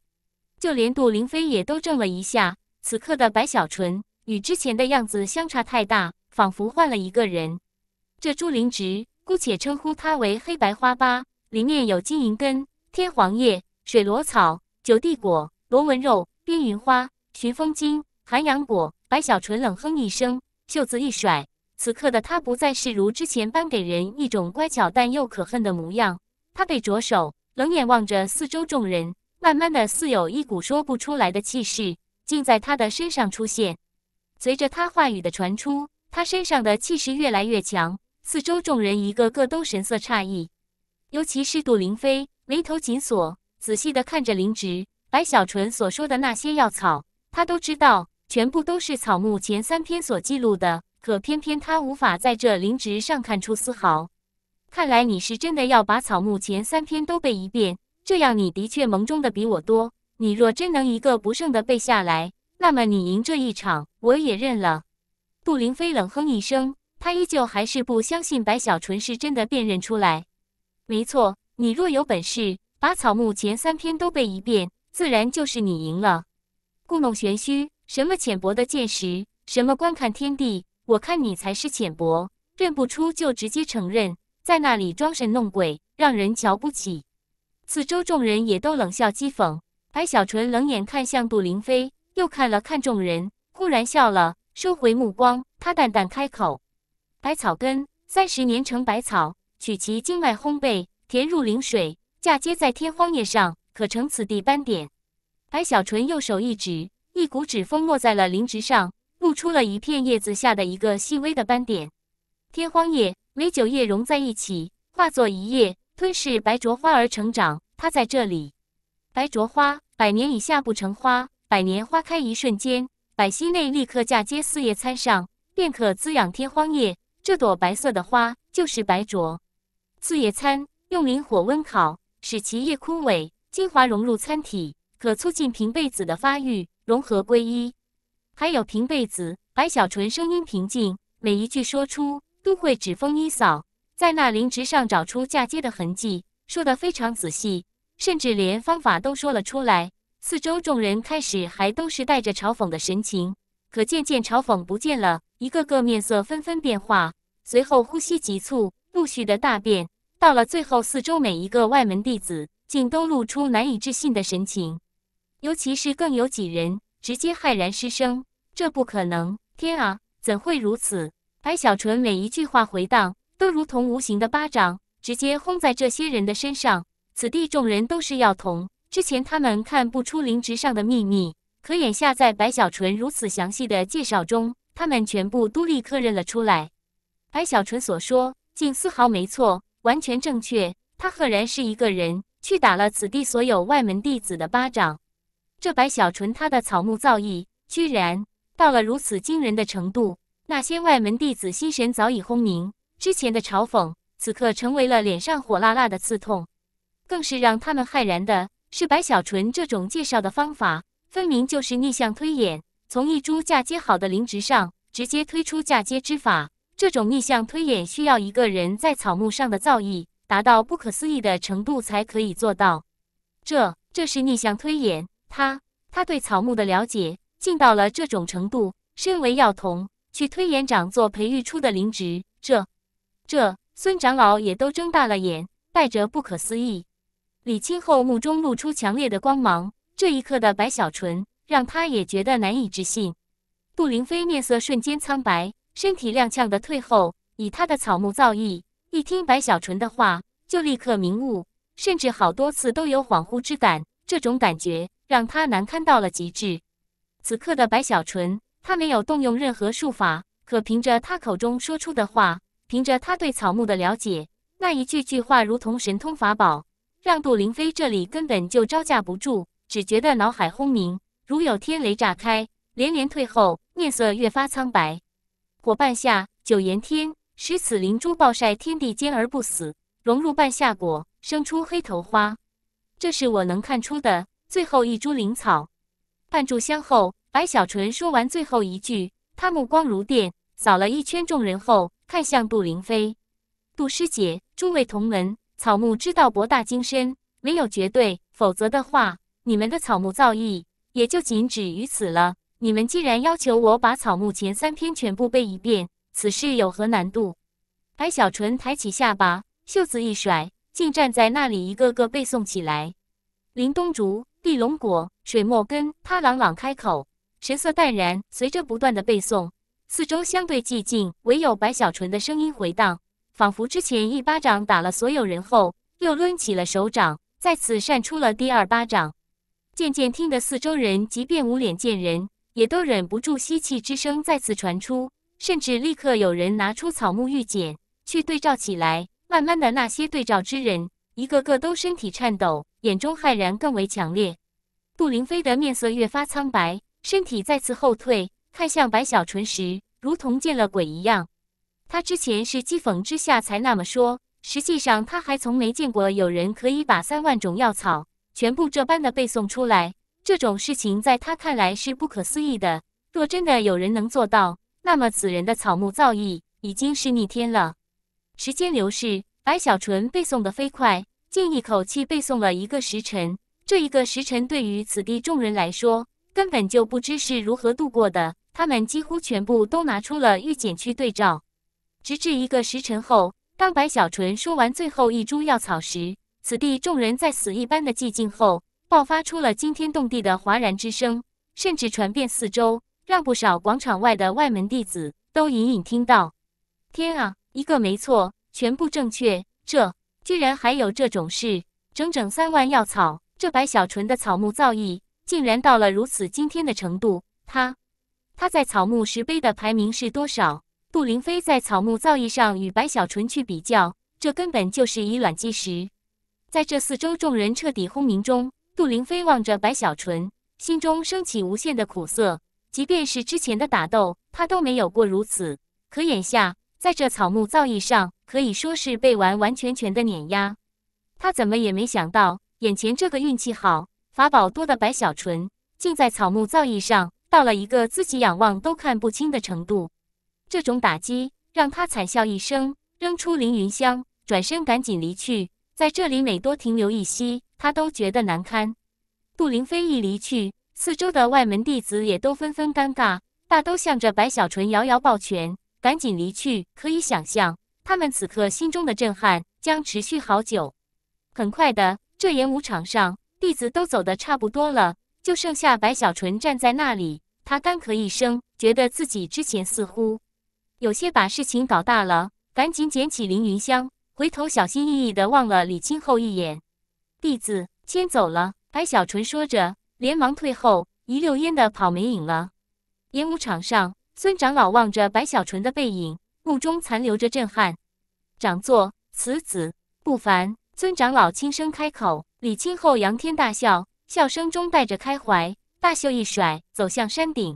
A: 就连杜凌飞也都怔了一下。此刻的白小纯。与之前的样子相差太大，仿佛换了一个人。这株灵植，姑且称呼它为黑白花吧。里面有金银根、天黄叶、水罗草、九地果、螺纹肉、边云花、寻风晶、寒阳果。白小纯冷哼一声，袖子一甩，此刻的他不再是如之前般给人一种乖巧但又可恨的模样。他被着手，冷眼望着四周众人，慢慢的，似有一股说不出来的气势，竟在他的身上出现。随着他话语的传出，他身上的气势越来越强，四周众人一个个都神色诧异，尤其是杜凌飞，眉头紧锁，仔细的看着林植白小纯所说的那些药草，他都知道，全部都是草木前三篇所记录的，可偏偏他无法在这灵植上看出丝毫。看来你是真的要把草木前三篇都背一遍，这样你的确蒙中的比我多。你若真能一个不剩的背下来。那么你赢这一场，我也认了。杜林飞冷哼一声，他依旧还是不相信白小纯是真的辨认出来。没错，你若有本事把《草木》前三篇都背一遍，自然就是你赢了。故弄玄虚，什么浅薄的见识，什么观看天地，我看你才是浅薄。认不出就直接承认，在那里装神弄鬼，让人瞧不起。四周众人也都冷笑讥讽。白小纯冷眼看向杜林飞。又看了看众人，忽然笑了，收回目光。他淡淡开口：“百草根三十年成百草，取其经脉烘焙，填入灵水，嫁接在天荒叶上，可成此地斑点。”白小纯右手一指，一股指风落在了灵植上，露出了一片叶子下的一个细微的斑点。天荒叶与九叶融在一起，化作一叶，吞噬白灼花而成长。它在这里。白灼花百年以下不成花。百年花开一瞬间，百息内立刻嫁接四叶参上，便可滋养天荒叶。这朵白色的花就是白灼四叶参，用灵火温烤，使其叶枯萎，精华融入参体，可促进平贝子的发育融合归一。还有平贝子，白小纯声音平静，每一句说出都会指风一扫，在那灵植上找出嫁接的痕迹，说得非常仔细，甚至连方法都说了出来。四周众人开始还都是带着嘲讽的神情，可渐渐嘲讽不见了，一个个面色纷纷变化，随后呼吸急促，陆续的大变。到了最后，四周每一个外门弟子竟都露出难以置信的神情，尤其是更有几人直接骇然失声：“这不可能！天啊，怎会如此？”白小纯每一句话回荡，都如同无形的巴掌，直接轰在这些人的身上。此地众人都是药童。之前他们看不出灵植上的秘密，可眼下在白小纯如此详细的介绍中，他们全部都立刻认了出来。白小纯所说竟丝毫没错，完全正确。他赫然是一个人去打了此地所有外门弟子的巴掌。这白小纯他的草木造诣居然到了如此惊人的程度。那些外门弟子心神早已轰鸣，之前的嘲讽此刻成为了脸上火辣辣的刺痛，更是让他们骇然的。是白小纯这种介绍的方法，分明就是逆向推演，从一株嫁接好的灵植上直接推出嫁接之法。这种逆向推演需要一个人在草木上的造诣达到不可思议的程度才可以做到。这，这是逆向推演，他他对草木的了解进到了这种程度，身为药童去推演长做培育出的灵植，这，这孙长老也都睁大了眼，带着不可思议。李清后目中露出强烈的光芒，这一刻的白小纯让他也觉得难以置信。杜凌飞面色瞬间苍白，身体踉跄的退后。以他的草木造诣，一听白小纯的话就立刻明悟，甚至好多次都有恍惚之感。这种感觉让他难堪到了极致。此刻的白小纯，他没有动用任何术法，可凭着他口中说出的话，凭着他对草木的了解，那一句句话如同神通法宝。让杜凌飞这里根本就招架不住，只觉得脑海轰鸣，如有天雷炸开，连连退后，面色越发苍白。火半夏、九炎天、使此灵珠暴晒天地间而不死，融入半夏果，生出黑头花。这是我能看出的最后一株灵草。半炷香后，白小纯说完最后一句，他目光如电，扫了一圈众人后，看向杜凌飞：“杜师姐，诸位同门。”草木之道博大精深，没有绝对。否则的话，你们的草木造诣也就仅止于此了。你们既然要求我把草木前三篇全部背一遍，此事有何难度？白小纯抬起下巴，袖子一甩，竟站在那里，一个个背诵起来。林东竹、地龙果、水墨根，他朗朗开口，神色淡然。随着不断的背诵，四周相对寂静，唯有白小纯的声音回荡。仿佛之前一巴掌打了所有人后，又抡起了手掌，再次扇出了第二巴掌。渐渐听得四周人即便无脸见人，也都忍不住吸气之声再次传出，甚至立刻有人拿出草木玉简去对照起来。慢慢的，那些对照之人一个个都身体颤抖，眼中骇然更为强烈。杜凌飞的面色越发苍白，身体再次后退，看向白小纯时，如同见了鬼一样。他之前是讥讽之下才那么说，实际上他还从没见过有人可以把三万种药草全部这般的背诵出来，这种事情在他看来是不可思议的。若真的有人能做到，那么此人的草木造诣已经是逆天了。时间流逝，白小纯背诵的飞快，竟一口气背诵了一个时辰。这一个时辰对于此地众人来说，根本就不知是如何度过的。他们几乎全部都拿出了玉简去对照。直至一个时辰后，当白小纯说完最后一株药草时，此地众人在死一般的寂静后，爆发出了惊天动地的哗然之声，甚至传遍四周，让不少广场外的外门弟子都隐隐听到。天啊！一个没错，全部正确，这居然还有这种事！整整三万药草，这白小纯的草木造诣竟然到了如此惊天的程度。他，他在草木石碑的排名是多少？杜凌飞在草木造诣上与白小纯去比较，这根本就是以卵击石。在这四周众人彻底轰鸣中，杜凌飞望着白小纯，心中升起无限的苦涩。即便是之前的打斗，他都没有过如此。可眼下，在这草木造诣上，可以说是被完完全全的碾压。他怎么也没想到，眼前这个运气好、法宝多的白小纯，竟在草木造诣上到了一个自己仰望都看不清的程度。这种打击让他惨笑一声，扔出凌云香，转身赶紧离去。在这里每多停留一息，他都觉得难堪。杜凌飞一离去，四周的外门弟子也都纷纷尴尬，大都向着白小纯遥遥抱拳，赶紧离去。可以想象，他们此刻心中的震撼将持续好久。很快的，这演武场上弟子都走得差不多了，就剩下白小纯站在那里。他干咳一声，觉得自己之前似乎。有些把事情搞大了，赶紧捡起凌云香，回头小心翼翼地望了李清后一眼。弟子先走了。白小纯说着，连忙退后，一溜烟的跑没影了。演武场上，孙长老望着白小纯的背影，目中残留着震撼。长座，此子不凡。孙长老轻声开口。李清后仰天大笑，笑声中带着开怀，大袖一甩，走向山顶。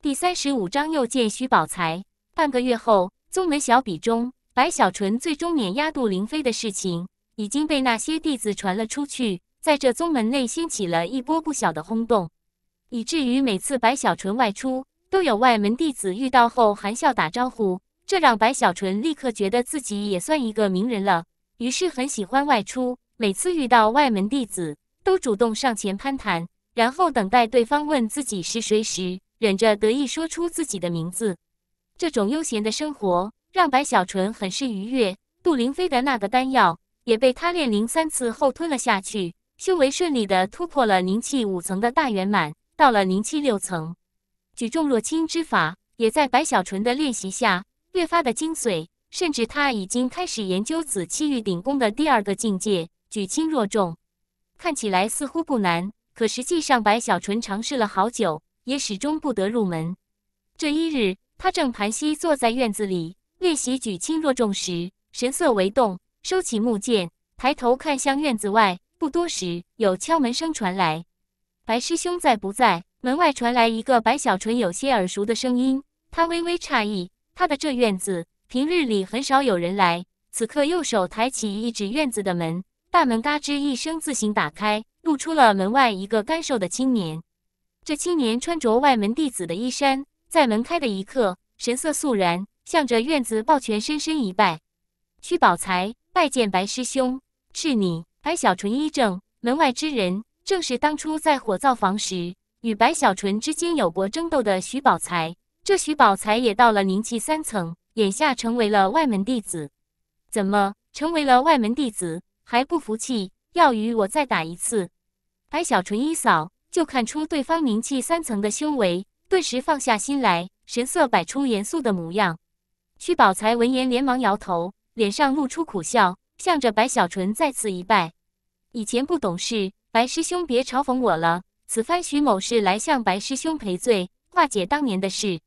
A: 第三十五章又见徐宝才。半个月后，宗门小比中，白小纯最终碾压杜凌飞的事情已经被那些弟子传了出去，在这宗门内掀起了一波不小的轰动。以至于每次白小纯外出，都有外门弟子遇到后含笑打招呼，这让白小纯立刻觉得自己也算一个名人了。于是很喜欢外出，每次遇到外门弟子，都主动上前攀谈，然后等待对方问自己是谁时，忍着得意说出自己的名字。这种悠闲的生活让白小纯很是愉悦。杜凌飞的那个丹药也被他炼灵三次后吞了下去，修为顺利的突破了凝气五层的大圆满，到了凝气六层。举重若轻之法也在白小纯的练习下越发的精髓，甚至他已经开始研究紫气玉鼎功的第二个境界——举轻若重。看起来似乎不难，可实际上白小纯尝试了好久，也始终不得入门。这一日。他正盘膝坐在院子里，练习举轻若重时，神色微动，收起木剑，抬头看向院子外。不多时，有敲门声传来。白师兄在不在？门外传来一个白小纯有些耳熟的声音。他微微诧异，他的这院子平日里很少有人来。此刻，右手抬起一指院子的门，大门嘎吱一声自行打开，露出了门外一个干瘦的青年。这青年穿着外门弟子的衣衫。在门开的一刻，神色肃然，向着院子抱拳深深一拜：“屈宝才拜见白师兄。”是你，白小纯一怔，门外之人正是当初在火灶房时与白小纯之间有过争斗的徐宝才。这徐宝才也到了凝气三层，眼下成为了外门弟子。怎么成为了外门弟子还不服气，要与我再打一次？白小纯一扫就看出对方凝气三层的修为。顿时放下心来，神色摆出严肃的模样。屈宝才闻言连忙摇头，脸上露出苦笑，向着白小纯再次一拜。以前不懂事，白师兄别嘲讽我了。此番徐某是来向白师兄赔罪，化解当年的事。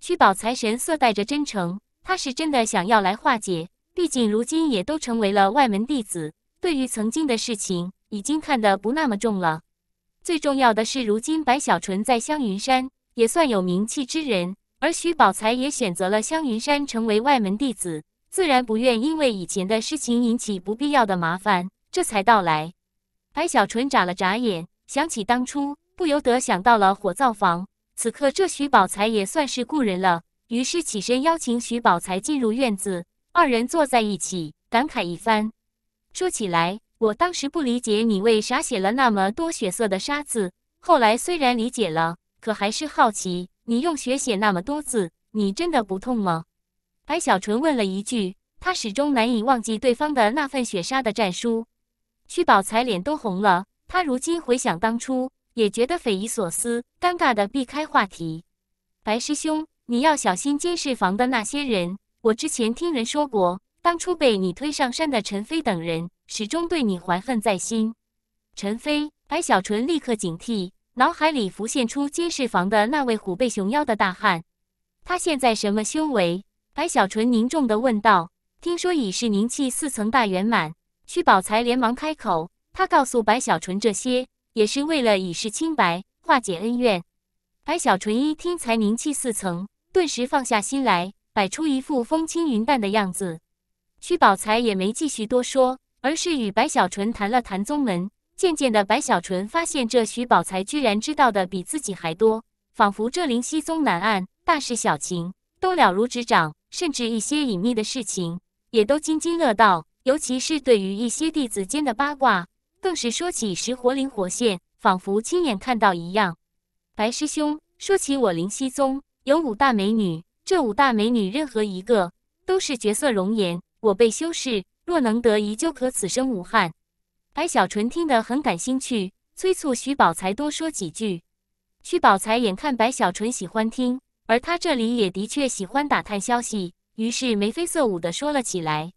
A: 屈宝才神色带着真诚，他是真的想要来化解。毕竟如今也都成为了外门弟子，对于曾经的事情已经看得不那么重了。最重要的是，如今白小纯在香云山。也算有名气之人，而徐宝才也选择了香云山成为外门弟子，自然不愿因为以前的事情引起不必要的麻烦，这才到来。白小纯眨了眨眼，想起当初，不由得想到了火灶房。此刻这徐宝才也算是故人了，于是起身邀请徐宝才进入院子，二人坐在一起感慨一番。说起来，我当时不理解你为啥写了那么多血色的沙子，后来虽然理解了。可还是好奇，你用血写那么多字，你真的不痛吗？白小纯问了一句，他始终难以忘记对方的那份血杀的战书。屈宝才脸都红了，他如今回想当初，也觉得匪夷所思，尴尬的避开话题。白师兄，你要小心监视房的那些人，我之前听人说过，当初被你推上山的陈飞等人，始终对你怀恨在心。陈飞，白小纯立刻警惕。脑海里浮现出监视房的那位虎背熊腰的大汉，他现在什么修为？白小纯凝重的问道。听说已是凝气四层大圆满，屈宝才连忙开口，他告诉白小纯这些，也是为了以示清白，化解恩怨。白小纯一听才凝气四层，顿时放下心来，摆出一副风轻云淡的样子。屈宝才也没继续多说，而是与白小纯谈了谈宗门。渐渐的，白小纯发现这徐宝才居然知道的比自己还多，仿佛这灵溪宗南岸大事小情都了如指掌，甚至一些隐秘的事情也都津津乐道。尤其是对于一些弟子间的八卦，更是说起时活灵活现，仿佛亲眼看到一样。白师兄说起我灵溪宗有五大美女，这五大美女任何一个都是绝色容颜。我辈修士若能得一，就可此生无憾。白小纯听得很感兴趣，催促徐宝才多说几句。徐宝才眼看白小纯喜欢听，而他这里也的确喜欢打探消息，于是眉飞色舞地说了起来。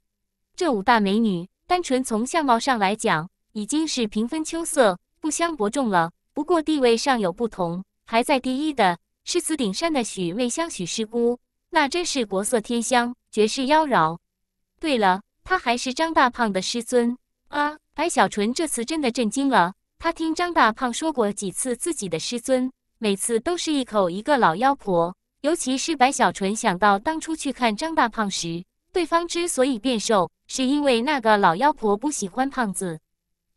A: 这五大美女，单纯从相貌上来讲，已经是平分秋色，不相伯仲了。不过地位上有不同，排在第一的是紫顶山的许媚香，许师姑，那真是国色天香，绝世妖娆。对了，她还是张大胖的师尊啊。白小纯这次真的震惊了。他听张大胖说过几次自己的师尊，每次都是一口一个老妖婆。尤其是白小纯想到当初去看张大胖时，对方之所以变瘦，是因为那个老妖婆不喜欢胖子。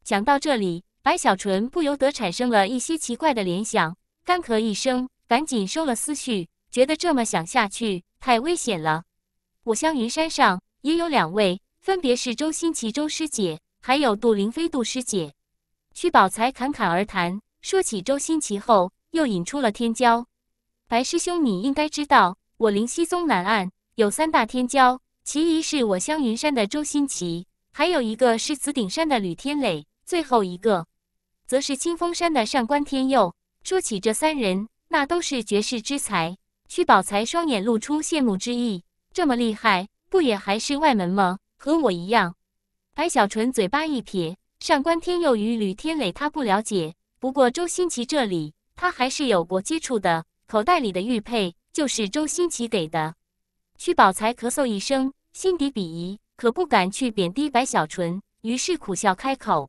A: 想到这里，白小纯不由得产生了一些奇怪的联想，干咳一声，赶紧收了思绪，觉得这么想下去太危险了。我香云山上也有两位，分别是周新奇、周师姐。还有杜凌飞、杜师姐，屈宝才侃侃而谈，说起周新奇后，又引出了天骄白师兄。你应该知道，我灵溪宗南岸有三大天骄，其一是我香云山的周新奇，还有一个是紫顶山的吕天磊，最后一个则是清风山的上官天佑。说起这三人，那都是绝世之才。屈宝才双眼露出羡慕之意，这么厉害，不也还是外门吗？和我一样。白小纯嘴巴一撇，上官天佑与吕天磊他不了解，不过周新奇这里他还是有过接触的。口袋里的玉佩就是周新奇给的。屈宝才咳嗽一声，心底鄙夷，可不敢去贬低白小纯，于是苦笑开口：“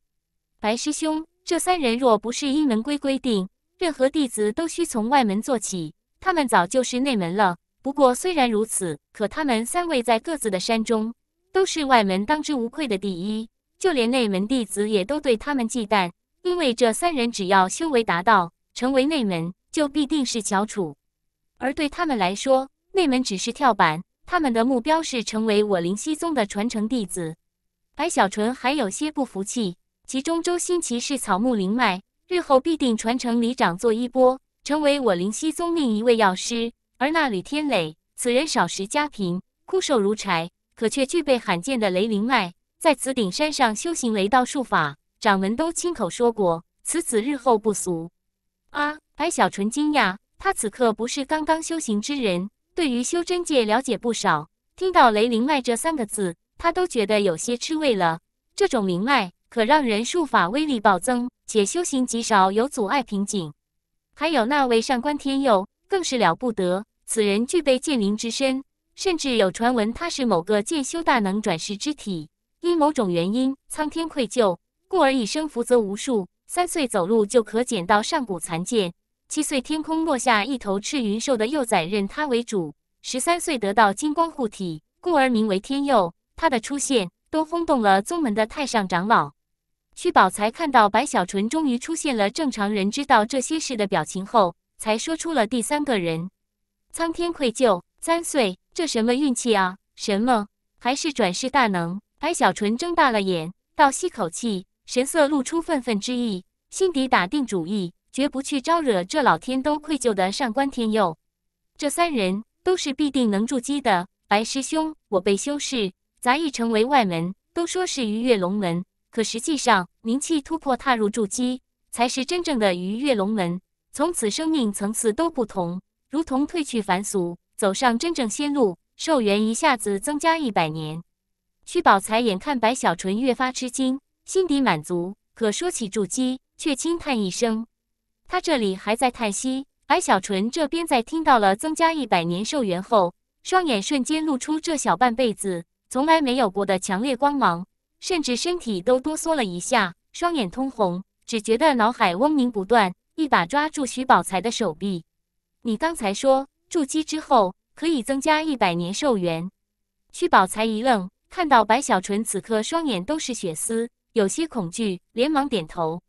A: 白师兄，这三人若不是因门规规定，任何弟子都需从外门做起，他们早就是内门了。不过虽然如此，可他们三位在各自的山中。”都是外门当之无愧的第一，就连内门弟子也都对他们忌惮，因为这三人只要修为达到，成为内门就必定是翘楚。而对他们来说，内门只是跳板，他们的目标是成为我灵溪宗的传承弟子。白小纯还有些不服气，其中周新奇是草木灵脉，日后必定传承里长做衣钵，成为我灵溪宗另一位药师。而那吕天磊，此人少时家贫，枯瘦如柴。可却具备罕见的雷灵脉，在此顶山上修行雷道术法，掌门都亲口说过，此子日后不俗。啊！白小纯惊讶，他此刻不是刚刚修行之人，对于修真界了解不少。听到“雷灵脉”这三个字，他都觉得有些吃味了。这种灵脉可让人术法威力暴增，且修行极少有阻碍瓶颈。还有那位上官天佑，更是了不得，此人具备剑灵之身。甚至有传闻他是某个剑修大能转世之体，因某种原因苍天愧疚，故而一生福泽无数。三岁走路就可捡到上古残剑，七岁天空落下一头赤云兽的幼崽认他为主，十三岁得到金光护体，故而名为天佑。他的出现都轰动了宗门的太上长老。屈宝才看到白小纯终于出现了正常人知道这些事的表情后，才说出了第三个人：苍天愧疚，三岁。这什么运气啊！什么还是转世大能？白小纯睁大了眼，倒吸口气，神色露出愤愤之意，心底打定主意，绝不去招惹这老天都愧疚的上官天佑。这三人都是必定能筑基的。白师兄，我被修士杂役成为外门，都说是鱼跃龙门，可实际上，名气突破踏入筑基，才是真正的鱼跃龙门。从此，生命层次都不同，如同褪去凡俗。走上真正仙路，寿元一下子增加一百年。徐宝才眼看白小纯越发吃惊，心底满足，可说起筑基，却轻叹一声。他这里还在叹息，白小纯这边在听到了增加一百年寿元后，双眼瞬间露出这小半辈子从来没有过的强烈光芒，甚至身体都哆嗦了一下，双眼通红，只觉得脑海嗡鸣不断，一把抓住徐宝才的手臂：“你刚才说？”筑基之后可以增加一百年寿元。屈宝才一愣，看到白小纯此刻双眼都是血丝，有些恐惧，连忙点头。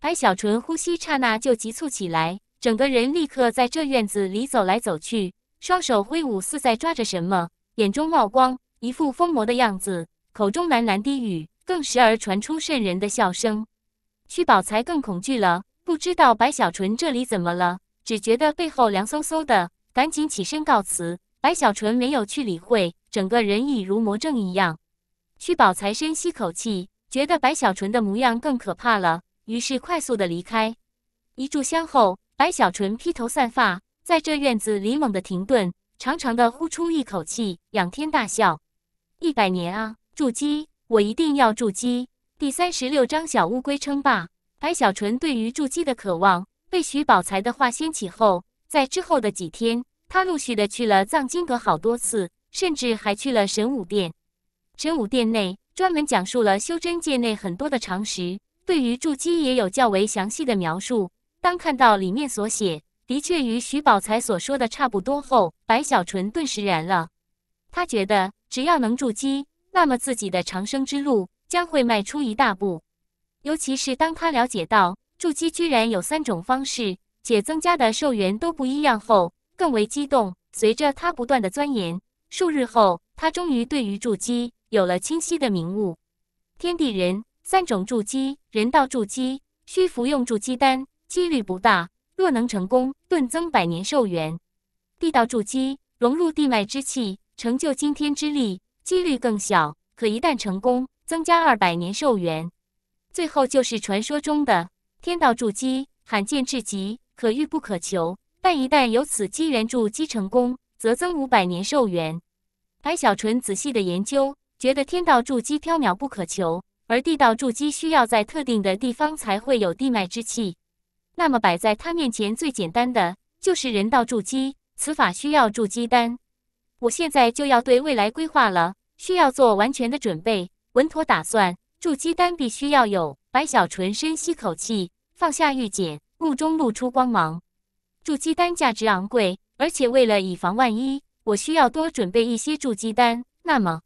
A: 白小纯呼吸刹那就急促起来，整个人立刻在这院子里走来走去，双手挥舞，似在抓着什么，眼中冒光，一副疯魔的样子，口中喃喃低语，更时而传出渗人的笑声。屈宝才更恐惧了，不知道白小纯这里怎么了，只觉得背后凉飕飕的。赶紧起身告辞，白小纯没有去理会，整个人已如魔怔一样。徐宝才深吸口气，觉得白小纯的模样更可怕了，于是快速的离开。一炷香后，白小纯披头散发，在这院子里猛地停顿，长长的呼出一口气，仰天大笑：“一百年啊，筑基，我一定要筑基！”第三十六章小乌龟称霸。白小纯对于筑基的渴望被徐宝才的话掀起后。在之后的几天，他陆续的去了藏经阁好多次，甚至还去了神武殿。神武殿内专门讲述了修真界内很多的常识，对于筑基也有较为详细的描述。当看到里面所写的确与徐宝才所说的差不多后，白小纯顿时然了。他觉得只要能筑基，那么自己的长生之路将会迈出一大步。尤其是当他了解到筑基居然有三种方式。且增加的寿元都不一样，后更为激动。随着他不断的钻研，数日后，他终于对于筑基有了清晰的明悟。天地人三种筑基，人道筑基需服用筑基丹，几率不大；若能成功，顿增百年寿元。地道筑基融入地脉之气，成就惊天之力，几率更小。可一旦成功，增加二百年寿元。最后就是传说中的天道筑基，罕见至极。可遇不可求，但一旦有此机缘筑基成功，则增五百年寿元。白小纯仔细的研究，觉得天道筑基缥缈不可求，而地道筑基需要在特定的地方才会有地脉之气。那么摆在他面前最简单的就是人道筑基，此法需要筑基丹。我现在就要对未来规划了，需要做完全的准备，稳妥打算。筑基丹必须要有。白小纯深吸口气，放下玉简。目中露出光芒，筑基丹价值昂贵，而且为了以防万一，我需要多准备一些筑基丹。那么，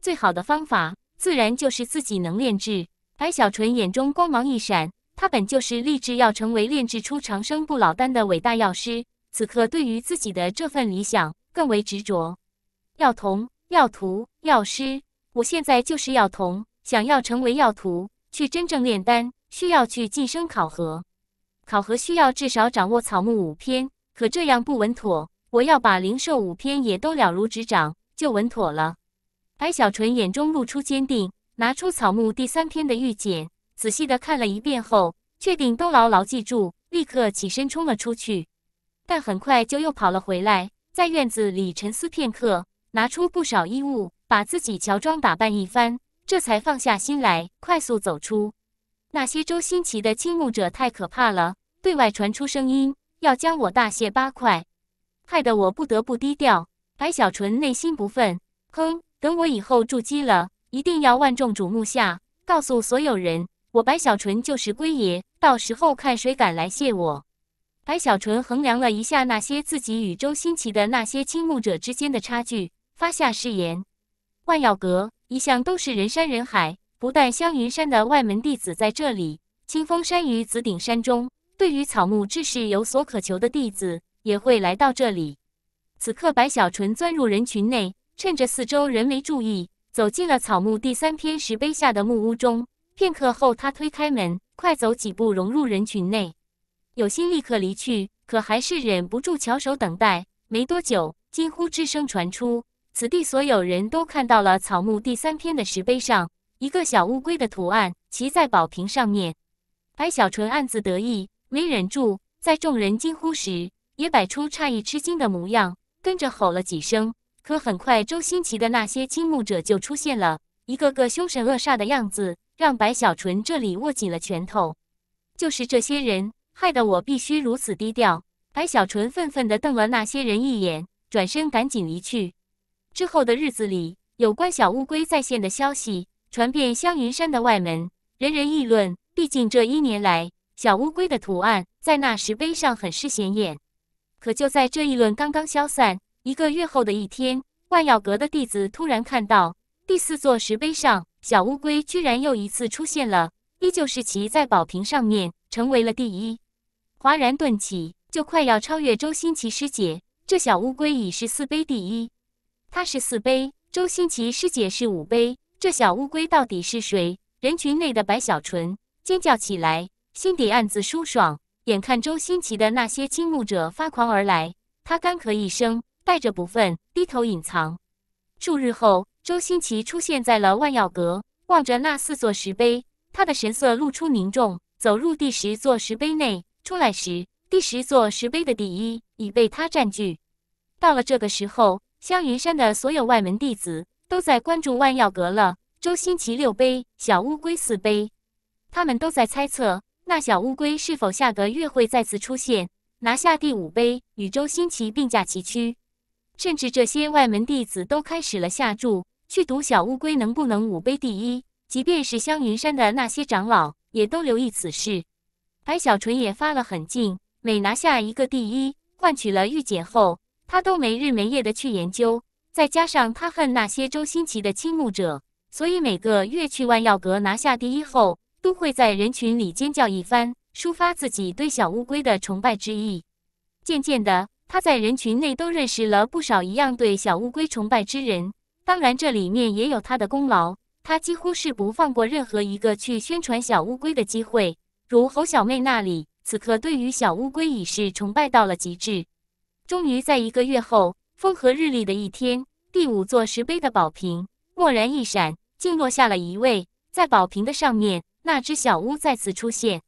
A: 最好的方法自然就是自己能炼制。白小纯眼中光芒一闪，他本就是立志要成为炼制出长生不老丹的伟大药师，此刻对于自己的这份理想更为执着。药童、药徒、药师，我现在就是药童，想要成为药徒，去真正炼丹，需要去晋升考核。考核需要至少掌握草木五篇，可这样不稳妥。我要把灵兽五篇也都了如指掌，就稳妥了。白小纯眼中露出坚定，拿出草木第三篇的玉简，仔细的看了一遍后，确定都牢牢记住，立刻起身冲了出去。但很快就又跑了回来，在院子里沉思片刻，拿出不少衣物，把自己乔装打扮一番，这才放下心来，快速走出。那些周星奇的倾慕者太可怕了，对外传出声音要将我大卸八块，害得我不得不低调。白小纯内心不忿，哼，等我以后筑基了，一定要万众瞩目下告诉所有人，我白小纯就是龟爷。到时候看谁敢来谢我。白小纯衡量了一下那些自己与周星奇的那些倾慕者之间的差距，发下誓言。万药阁一向都是人山人海。不但香云山的外门弟子在这里，清风山与紫顶山中，对于草木知识有所渴求的弟子也会来到这里。此刻，白小纯钻入人群内，趁着四周人没注意，走进了草木第三篇石碑下的木屋中。片刻后，他推开门，快走几步融入人群内，有心立刻离去，可还是忍不住翘首等待。没多久，惊呼之声传出，此地所有人都看到了草木第三篇的石碑上。一个小乌龟的图案骑在宝瓶上面，白小纯暗自得意，没忍住，在众人惊呼时也摆出诧异吃惊的模样，跟着吼了几声。可很快，周新奇的那些倾慕者就出现了，一个个凶神恶煞的样子，让白小纯这里握紧了拳头。就是这些人，害得我必须如此低调。白小纯愤愤地瞪了那些人一眼，转身赶紧离去。之后的日子里，有关小乌龟在线的消息。传遍香云山的外门，人人议论。毕竟这一年来，小乌龟的图案在那石碑上很是显眼。可就在这议论刚刚消散，一个月后的一天，万药阁的弟子突然看到第四座石碑上，小乌龟居然又一次出现了，依旧是骑在宝瓶上面，成为了第一。哗然顿起，就快要超越周星奇师姐。这小乌龟已是四碑第一，他是四碑，周星奇师姐是五碑。这小乌龟到底是谁？人群内的白小纯尖叫起来，心底暗自舒爽。眼看周星奇的那些倾慕者发狂而来，他干咳一声，带着不忿，低头隐藏。数日后，周星奇出现在了万药阁，望着那四座石碑，他的神色露出凝重，走入第十座石碑内。出来时，第十座石碑的第一已被他占据。到了这个时候，香云山的所有外门弟子。都在关注万药阁了。周新奇六杯，小乌龟四杯，他们都在猜测那小乌龟是否下个月会再次出现，拿下第五杯，与周新奇并驾齐驱。甚至这些外门弟子都开始了下注，去赌小乌龟能不能五杯第一。即便是香云山的那些长老，也都留意此事。白小纯也发了狠劲，每拿下一个第一，换取了玉简后，他都没日没夜的去研究。再加上他恨那些周星驰的倾慕者，所以每个月去万药阁拿下第一后，都会在人群里尖叫一番，抒发自己对小乌龟的崇拜之意。渐渐的，他在人群内都认识了不少一样对小乌龟崇拜之人。当然，这里面也有他的功劳，他几乎是不放过任何一个去宣传小乌龟的机会。如侯小妹那里，此刻对于小乌龟已是崇拜到了极致。终于，在一个月后。风和日丽的一天，第五座石碑的宝瓶蓦然一闪，竟落下了一位。在宝瓶的上面，那只小乌再次出现。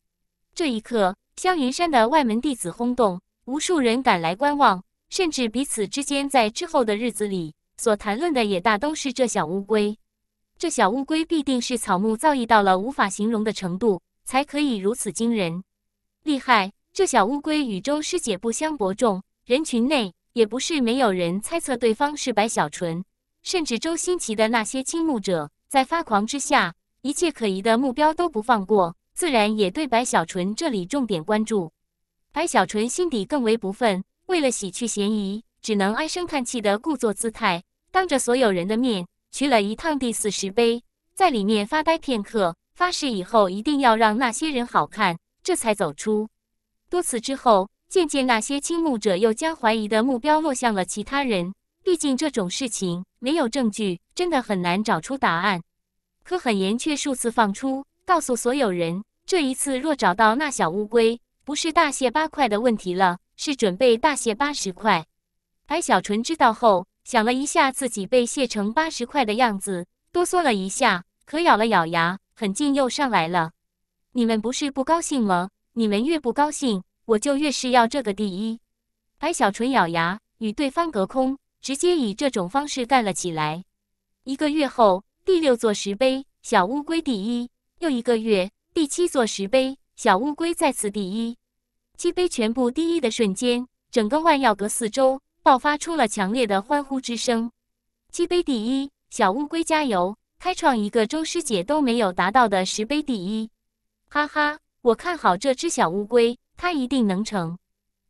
A: 这一刻，香云山的外门弟子轰动，无数人赶来观望，甚至彼此之间在之后的日子里所谈论的也大都是这小乌龟。这小乌龟必定是草木造诣到了无法形容的程度，才可以如此惊人。厉害！这小乌龟与周师姐不相伯仲。人群内。也不是没有人猜测对方是白小纯，甚至周星驰的那些倾慕者，在发狂之下，一切可疑的目标都不放过，自然也对白小纯这里重点关注。白小纯心底更为不忿，为了洗去嫌疑，只能唉声叹气的故作姿态，当着所有人的面，取了一趟第四石碑，在里面发呆片刻，发誓以后一定要让那些人好看，这才走出。多次之后。渐渐，那些倾慕者又将怀疑的目标落向了其他人。毕竟这种事情没有证据，真的很难找出答案。可狠言却数次放出，告诉所有人：这一次若找到那小乌龟，不是大卸八块的问题了，是准备大卸八十块。白小纯知道后，想了一下自己被卸成八十块的样子，哆嗦了一下，可咬了咬牙，狠劲又上来了。你们不是不高兴吗？你们越不高兴。我就越是要这个第一。白小纯咬牙，与对方隔空，直接以这种方式干了起来。一个月后，第六座石碑，小乌龟第一；又一个月，第七座石碑，小乌龟再次第一。七碑全部第一的瞬间，整个万药阁四周爆发出了强烈的欢呼之声。七碑第一，小乌龟加油！开创一个周师姐都没有达到的石碑第一！哈哈，我看好这只小乌龟。他一定能成。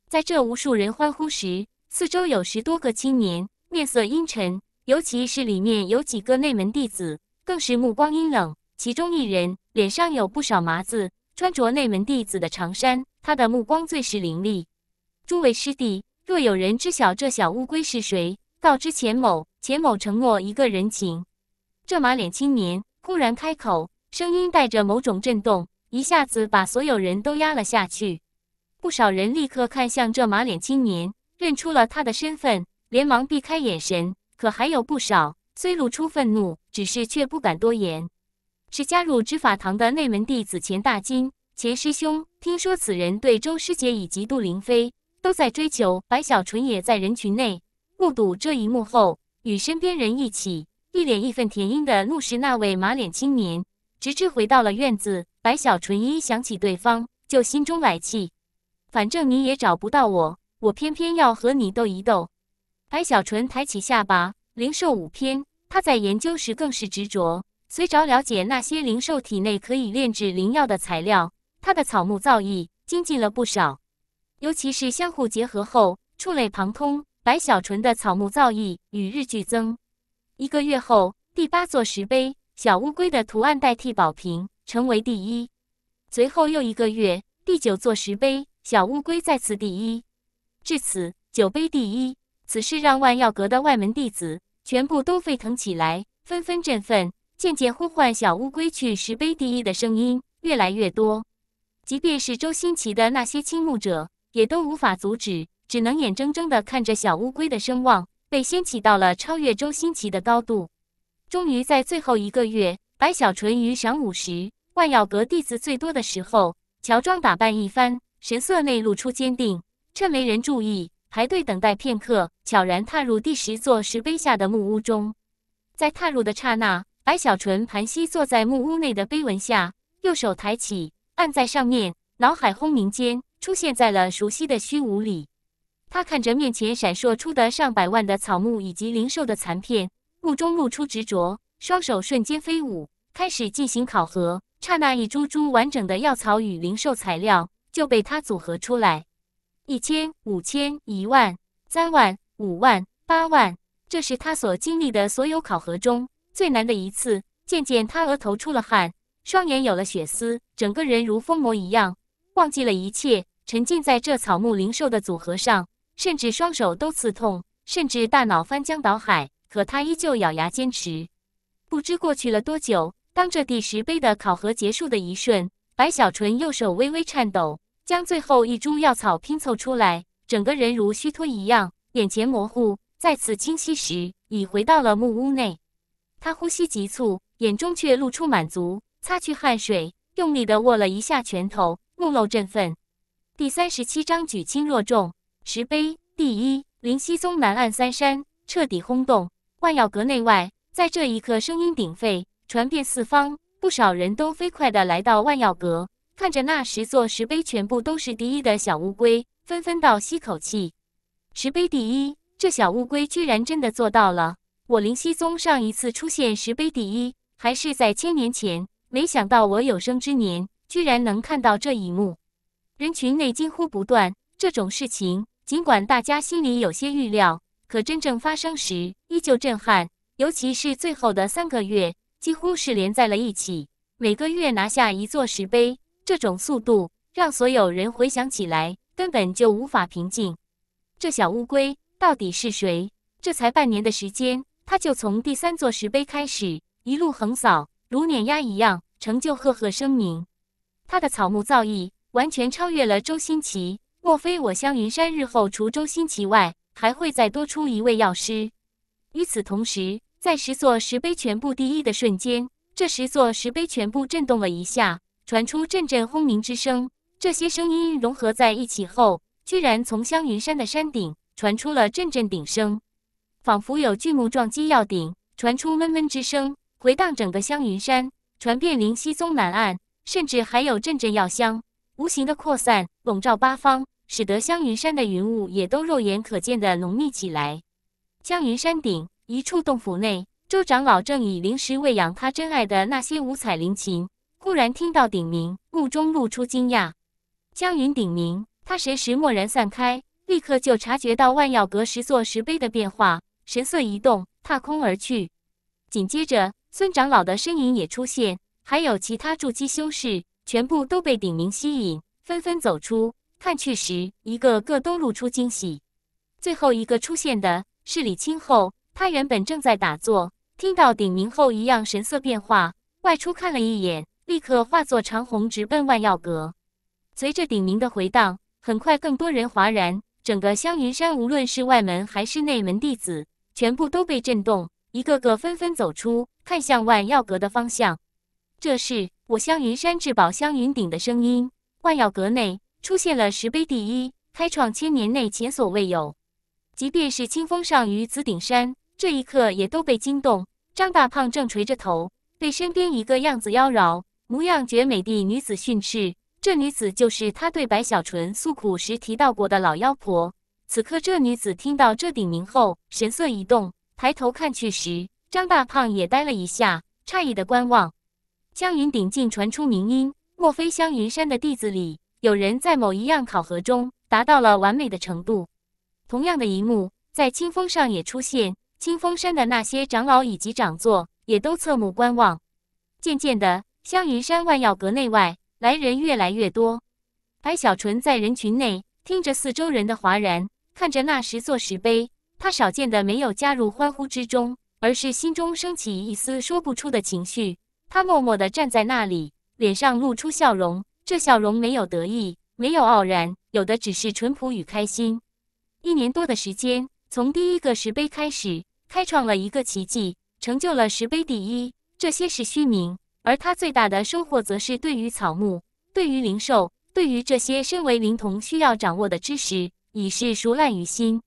A: 在这无数人欢呼时，四周有十多个青年面色阴沉，尤其是里面有几个内门弟子，更是目光阴冷。其中一人脸上有不少麻子，穿着内门弟子的长衫，他的目光最是凌厉。诸位师弟，若有人知晓这小乌龟是谁，告知钱某，钱某承诺一个人情。这马脸青年忽然开口，声音带着某种震动，一下子把所有人都压了下去。不少人立刻看向这马脸青年，认出了他的身份，连忙避开眼神。可还有不少虽露出愤怒，只是却不敢多言。是加入执法堂的内门弟子钱大金，钱师兄，听说此人对周师姐以及杜凌飞都在追求。白小纯也在人群内目睹这一幕后，与身边人一起一脸义愤填膺的怒视那位马脸青年。直至回到了院子，白小纯一想起对方，就心中来气。反正你也找不到我，我偏偏要和你斗一斗。白小纯抬起下巴，灵兽五篇，他在研究时更是执着。随着了解那些灵兽体内可以炼制灵药的材料，他的草木造诣精进了不少。尤其是相互结合后，触类旁通，白小纯的草木造诣与日俱增。一个月后，第八座石碑，小乌龟的图案代替宝瓶，成为第一。随后又一个月，第九座石碑。小乌龟再次第一，至此酒杯第一，此事让万药阁的外门弟子全部都沸腾起来，纷纷振奋，渐渐呼唤小乌龟去石碑第一的声音越来越多。即便是周星奇的那些倾慕者，也都无法阻止，只能眼睁睁地看着小乌龟的声望被掀起到了超越周星奇的高度。终于在最后一个月，白小纯于晌午时，万药阁弟子最多的时候，乔装打扮一番。神色内露出坚定，趁没人注意，排队等待片刻，悄然踏入第十座石碑下的木屋中。在踏入的刹那，白小纯盘膝坐在木屋内的碑文下，右手抬起按在上面，脑海轰鸣间出现在了熟悉的虚无里。他看着面前闪烁出的上百万的草木以及灵兽的残片，目中露出执着，双手瞬间飞舞，开始进行考核。刹那，一株株完整的药草与灵兽材料。就被他组合出来，一千、五千、一万、三万、五万、八万，这是他所经历的所有考核中最难的一次。渐渐，他额头出了汗，双眼有了血丝，整个人如疯魔一样，忘记了一切，沉浸在这草木灵兽的组合上，甚至双手都刺痛，甚至大脑翻江倒海。可他依旧咬牙坚持。不知过去了多久，当这第十杯的考核结束的一瞬，白小纯右手微微颤抖。将最后一株药草拼凑出来，整个人如虚脱一样，眼前模糊。再次清晰时，已回到了木屋内。他呼吸急促，眼中却露出满足，擦去汗水，用力的握了一下拳头，目露振奋。第三十七章举轻若重。石碑第一，灵溪宗南岸三山彻底轰动，万药阁内外在这一刻声音鼎沸，传遍四方。不少人都飞快的来到万药阁。看着那十座石碑，全部都是第一的小乌龟，纷纷倒吸口气。石碑第一，这小乌龟居然真的做到了！我灵溪宗上一次出现石碑第一，还是在千年前，没想到我有生之年，居然能看到这一幕。人群内惊呼不断。这种事情，尽管大家心里有些预料，可真正发生时，依旧震撼。尤其是最后的三个月，几乎是连在了一起，每个月拿下一座石碑。这种速度让所有人回想起来根本就无法平静。这小乌龟到底是谁？这才半年的时间，他就从第三座石碑开始一路横扫，如碾压一样成就赫赫声名。他的草木造诣完全超越了周新奇。莫非我香云山日后除周新奇外，还会再多出一位药师？与此同时，在十座石碑全部第一的瞬间，这十座石碑全部震动了一下。传出阵阵轰鸣之声，这些声音融合在一起后，居然从香云山的山顶传出了阵阵顶声，仿佛有巨木撞击要顶，传出闷闷之声，回荡整个香云山，传遍灵溪宗南岸，甚至还有阵阵药香无形的扩散，笼罩八方，使得香云山的云雾也都肉眼可见的浓密起来。香云山顶一处洞府内，周长老正以灵石喂养他珍爱的那些五彩灵禽。忽然听到鼎鸣，目中露出惊讶。江云鼎鸣，他神识蓦然散开，立刻就察觉到万药阁石座石碑的变化，神色一动，踏空而去。紧接着，孙长老的身影也出现，还有其他筑基修士，全部都被鼎鸣吸引，纷纷走出看去时，一个个都露出惊喜。最后一个出现的是李清后，他原本正在打坐，听到鼎鸣后一样神色变化，外出看了一眼。立刻化作长虹，直奔万药阁。随着鼎鸣的回荡，很快更多人哗然。整个香云山，无论是外门还是内门弟子，全部都被震动，一个个纷纷走出，看向万药阁的方向。这是我香云山至宝香云鼎的声音。万药阁内出现了石碑，第一开创千年内前所未有。即便是清风上于紫顶山，这一刻也都被惊动。张大胖正垂着头，被身边一个样子妖娆。模样绝美的女子训斥，这女子就是他对白小纯诉苦时提到过的老妖婆。此刻，这女子听到这鼎名后，神色一动，抬头看去时，张大胖也呆了一下，诧异的观望。香云鼎竟传出鸣音，莫非香云山的弟子里有人在某一样考核中达到了完美的程度？同样的一幕在清风上也出现，清风山的那些长老以及掌座也都侧目观望。渐渐的。香云山万药阁内外来人越来越多，白小纯在人群内听着四周人的哗然，看着那十座石碑，他少见的没有加入欢呼之中，而是心中升起一丝说不出的情绪。他默默的站在那里，脸上露出笑容。这笑容没有得意，没有傲然，有的只是淳朴与开心。一年多的时间，从第一个石碑开始，开创了一个奇迹，成就了石碑第一。这些是虚名。而他最大的收获，则是对于草木、对于灵兽、对于这些身为灵童需要掌握的知识，已是熟烂于心。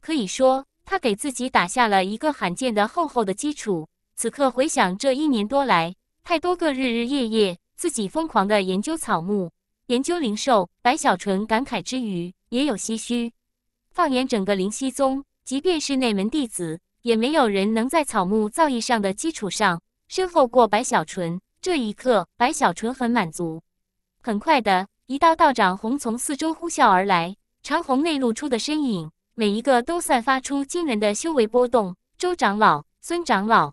A: 可以说，他给自己打下了一个罕见的厚厚的基础。此刻回想这一年多来，太多个日日夜夜，自己疯狂的研究草木、研究灵兽。白小纯感慨之余，也有唏嘘。放眼整个灵溪宗，即便是内门弟子，也没有人能在草木造诣上的基础上。身后过白小纯，这一刻，白小纯很满足。很快的一道道长虹从四周呼啸而来，长虹内露出的身影，每一个都散发出惊人的修为波动。周长老、孙长老、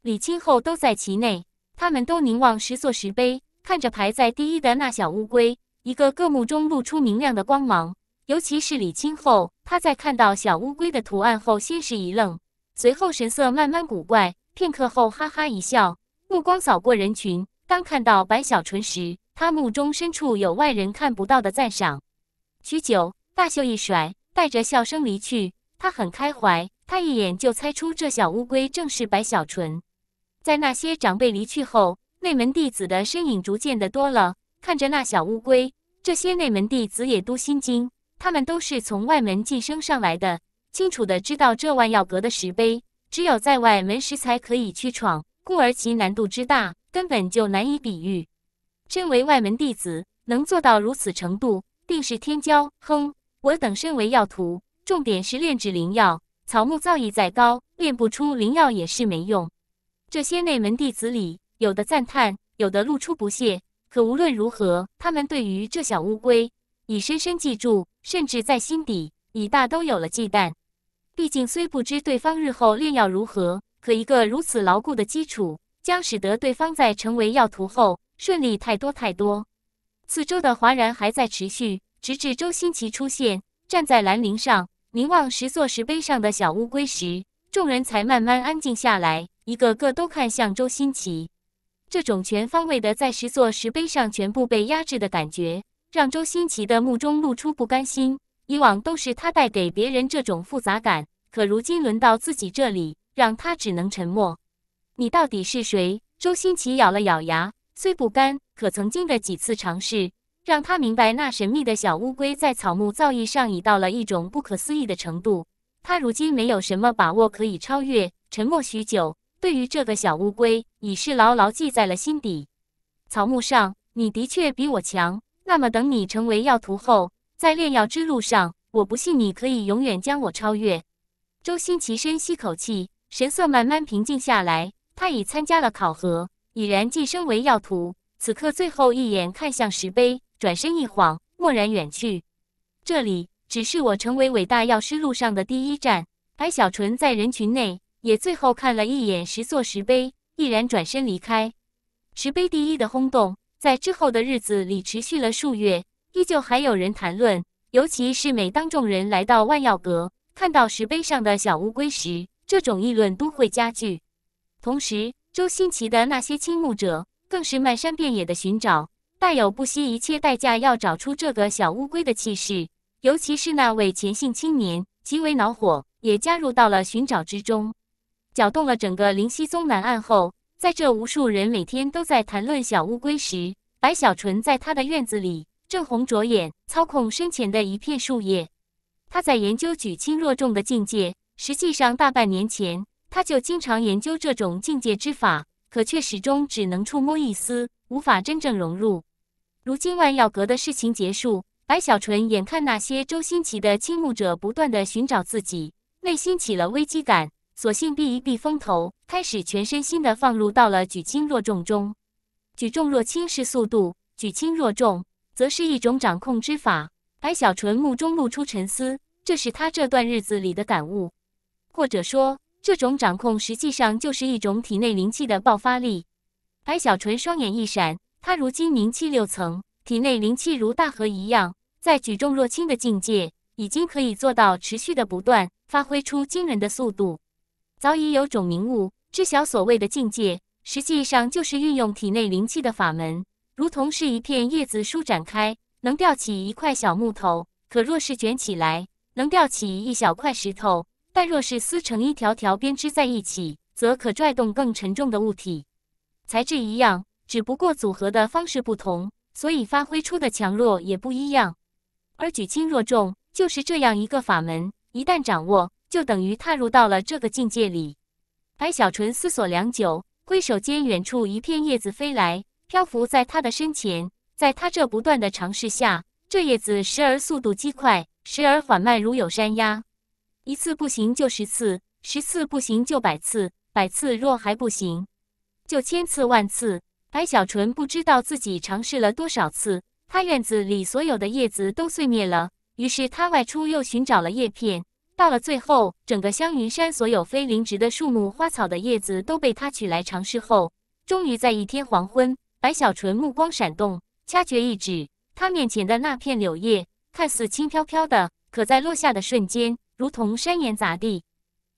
A: 李清后都在其内，他们都凝望石座石碑，看着排在第一的那小乌龟，一个个目中露出明亮的光芒。尤其是李清后，他在看到小乌龟的图案后，先是一愣，随后神色慢慢古怪。片刻后，哈哈一笑，目光扫过人群。当看到白小纯时，他目中深处有外人看不到的赞赏。许久，大袖一甩，带着笑声离去。他很开怀，他一眼就猜出这小乌龟正是白小纯。在那些长辈离去后，内门弟子的身影逐渐的多了。看着那小乌龟，这些内门弟子也都心惊。他们都是从外门晋升上来的，清楚的知道这万药阁的石碑。只有在外门时才可以去闯，故而其难度之大，根本就难以比喻。身为外门弟子，能做到如此程度，定是天骄。哼，我等身为药徒，重点是炼制灵药，草木造诣再高，炼不出灵药也是没用。这些内门弟子里，有的赞叹，有的露出不屑。可无论如何，他们对于这小乌龟已深深记住，甚至在心底已大都有了忌惮。毕竟，虽不知对方日后炼药如何，可一个如此牢固的基础，将使得对方在成为药徒后顺利太多太多。四周的哗然还在持续，直至周新奇出现，站在兰陵上凝望十座石碑上的小乌龟时，众人才慢慢安静下来，一个个都看向周新奇。这种全方位的在十座石碑上全部被压制的感觉，让周新奇的目中露出不甘心。以往都是他带给别人这种复杂感，可如今轮到自己这里，让他只能沉默。你到底是谁？周星奇咬了咬牙，虽不甘，可曾经的几次尝试，让他明白那神秘的小乌龟在草木造诣上已到了一种不可思议的程度。他如今没有什么把握可以超越。沉默许久，对于这个小乌龟，已是牢牢记在了心底。草木上，你的确比我强。那么，等你成为药徒后。在炼药之路上，我不信你可以永远将我超越。周星奇深吸口气，神色慢慢平静下来。他已参加了考核，已然晋升为药徒。此刻最后一眼看向石碑，转身一晃，蓦然远去。这里只是我成为伟大药师路上的第一站。白小纯在人群内也最后看了一眼十座石碑，毅然转身离开。石碑第一的轰动，在之后的日子里持续了数月。依旧还有人谈论，尤其是每当众人来到万药阁，看到石碑上的小乌龟时，这种议论都会加剧。同时，周新奇的那些倾慕者更是漫山遍野的寻找，带有不惜一切代价要找出这个小乌龟的气势。尤其是那位前姓青年，极为恼火，也加入到了寻找之中，搅动了整个灵溪宗南岸。后，在这无数人每天都在谈论小乌龟时，白小纯在他的院子里。正红着眼操控身前的一片树叶，他在研究举轻若重的境界。实际上，大半年前他就经常研究这种境界之法，可却始终只能触摸一丝，无法真正融入。如今万药阁的事情结束，白小纯眼看那些周新奇的倾慕者不断的寻找自己，内心起了危机感，索性避一避风头，开始全身心的放入到了举轻若重中。举重若轻是速度，举轻若重。则是一种掌控之法。白小纯目中露出沉思，这是他这段日子里的感悟，或者说，这种掌控实际上就是一种体内灵气的爆发力。白小纯双眼一闪，他如今凝气六层，体内灵气如大河一样，在举重若轻的境界，已经可以做到持续的不断发挥出惊人的速度。早已有种明悟，知晓所谓的境界，实际上就是运用体内灵气的法门。如同是一片叶子舒展开，能吊起一块小木头；可若是卷起来，能吊起一小块石头；但若是撕成一条条编织在一起，则可拽动更沉重的物体。材质一样，只不过组合的方式不同，所以发挥出的强弱也不一样。而举轻若重就是这样一个法门，一旦掌握，就等于踏入到了这个境界里。白小纯思索良久，挥手间，远处一片叶子飞来。漂浮在他的身前，在他这不断的尝试下，这叶子时而速度极快，时而缓慢如有山压。一次不行就十次，十次不行就百次，百次若还不行，就千次万次。白小纯不知道自己尝试了多少次，他院子里所有的叶子都碎灭了。于是他外出又寻找了叶片，到了最后，整个香云山所有非灵植的树木花草的叶子都被他取来尝试后，终于在一天黄昏。白小纯目光闪动，掐诀一指，他面前的那片柳叶看似轻飘飘的，可在落下的瞬间，如同山岩砸地，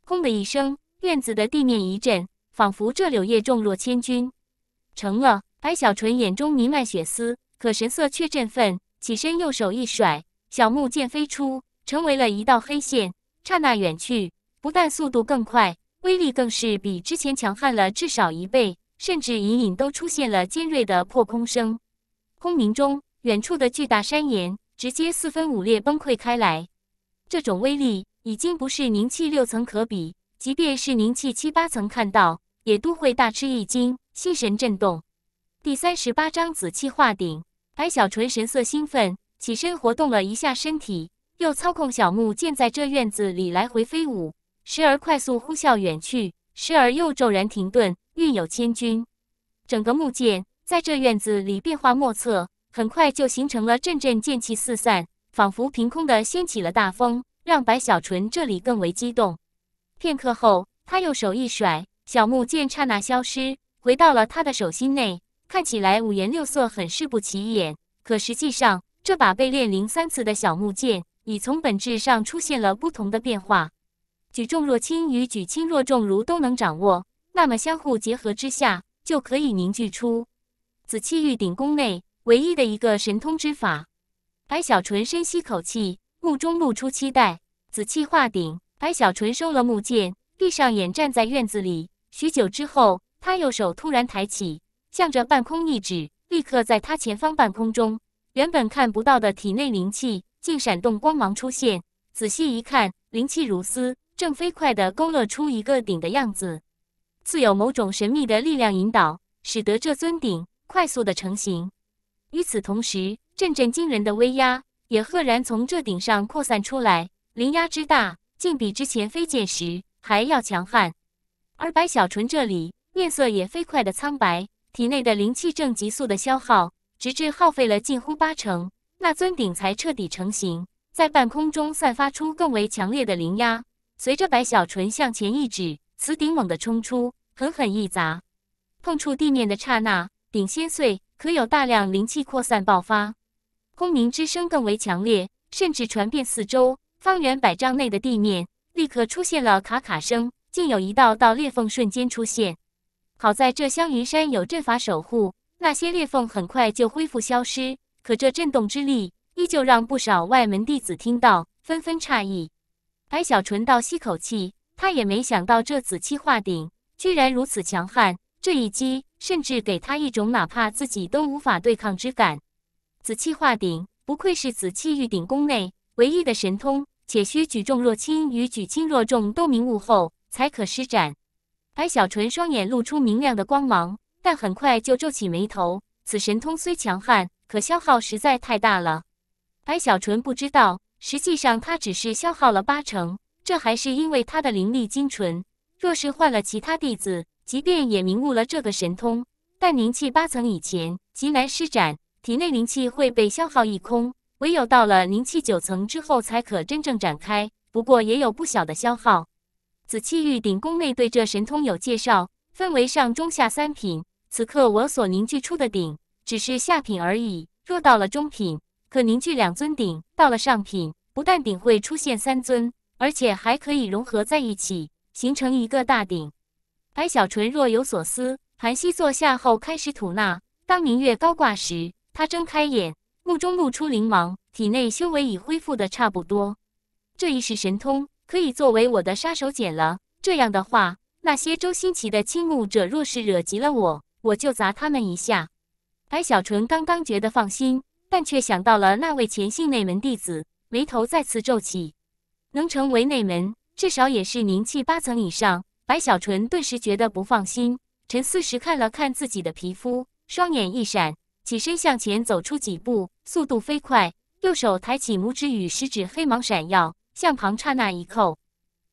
A: 轰的一声，院子的地面一震，仿佛这柳叶重若千钧。成了，白小纯眼中弥漫血丝，可神色却振奋，起身右手一甩，小木剑飞出，成为了一道黑线，刹那远去，不但速度更快，威力更是比之前强悍了至少一倍。甚至隐隐都出现了尖锐的破空声，轰鸣中，远处的巨大山岩直接四分五裂，崩溃开来。这种威力已经不是凝气六层可比，即便是凝气七八层看到，也都会大吃一惊，心神震动。第三十八章紫气化顶，白小纯神色兴奋，起身活动了一下身体，又操控小木剑在这院子里来回飞舞，时而快速呼啸远去，时而又骤然停顿。运有千钧，整个木剑在这院子里变化莫测，很快就形成了阵阵剑气四散，仿佛凭空的掀起了大风，让白小纯这里更为激动。片刻后，他右手一甩，小木剑刹那消失，回到了他的手心内。看起来五颜六色，很是不起眼，可实际上，这把被炼灵三次的小木剑已从本质上出现了不同的变化，举重若轻与举轻若重，如都能掌握。那么相互结合之下，就可以凝聚出紫气玉鼎宫内唯一的一个神通之法。白小纯深吸口气，目中露出期待。紫气化顶，白小纯收了木剑，闭上眼站在院子里。许久之后，他右手突然抬起，向着半空一指，立刻在他前方半空中，原本看不到的体内灵气，竟闪动光芒出现。仔细一看，灵气如丝，正飞快地勾勒出一个鼎的样子。自有某种神秘的力量引导，使得这尊鼎快速的成型。与此同时，阵阵惊人的威压也赫然从这顶上扩散出来，灵压之大，竟比之前飞剑时还要强悍。而白小纯这里面色也飞快的苍白，体内的灵气正急速的消耗，直至耗费了近乎八成，那尊鼎才彻底成型，在半空中散发出更为强烈的灵压。随着白小纯向前一指。此鼎猛地冲出，狠狠一砸，碰触地面的刹那，鼎先碎，可有大量灵气扩散爆发，轰鸣之声更为强烈，甚至传遍四周，方圆百丈内的地面立刻出现了咔咔声，竟有一道道裂缝瞬间出现。好在这香云山有阵法守护，那些裂缝很快就恢复消失，可这震动之力依旧让不少外门弟子听到，纷纷诧异。白小纯倒吸口气。他也没想到这紫气化顶居然如此强悍，这一击甚至给他一种哪怕自己都无法对抗之感。紫气化顶不愧是紫气玉鼎宫内唯一的神通，且需举重若轻与举轻若重都明悟后才可施展。白小纯双眼露出明亮的光芒，但很快就皱起眉头。此神通虽强悍，可消耗实在太大了。白小纯不知道，实际上他只是消耗了八成。这还是因为他的灵力精纯，若是换了其他弟子，即便也明悟了这个神通，但灵气八层以前极难施展，体内灵气会被消耗一空，唯有到了灵气九层之后才可真正展开。不过也有不小的消耗。紫气玉鼎宫内对这神通有介绍，分为上、中、下三品。此刻我所凝聚出的鼎只是下品而已，若到了中品，可凝聚两尊鼎；到了上品，不但鼎会出现三尊。而且还可以融合在一起，形成一个大鼎。白小纯若有所思，盘膝坐下后开始吐纳。当明月高挂时，他睁开眼，目中露出灵芒，体内修为已恢复的差不多。这一式神通可以作为我的杀手锏了。这样的话，那些周星奇的倾慕者若是惹急了我，我就砸他们一下。白小纯刚刚觉得放心，但却想到了那位前姓内门弟子，眉头再次皱起。能成为内门，至少也是凝气八层以上。白小纯顿时觉得不放心，沉思时看了看自己的皮肤，双眼一闪，起身向前走出几步，速度飞快，右手抬起拇指与食指，黑芒闪耀，向旁刹那一扣，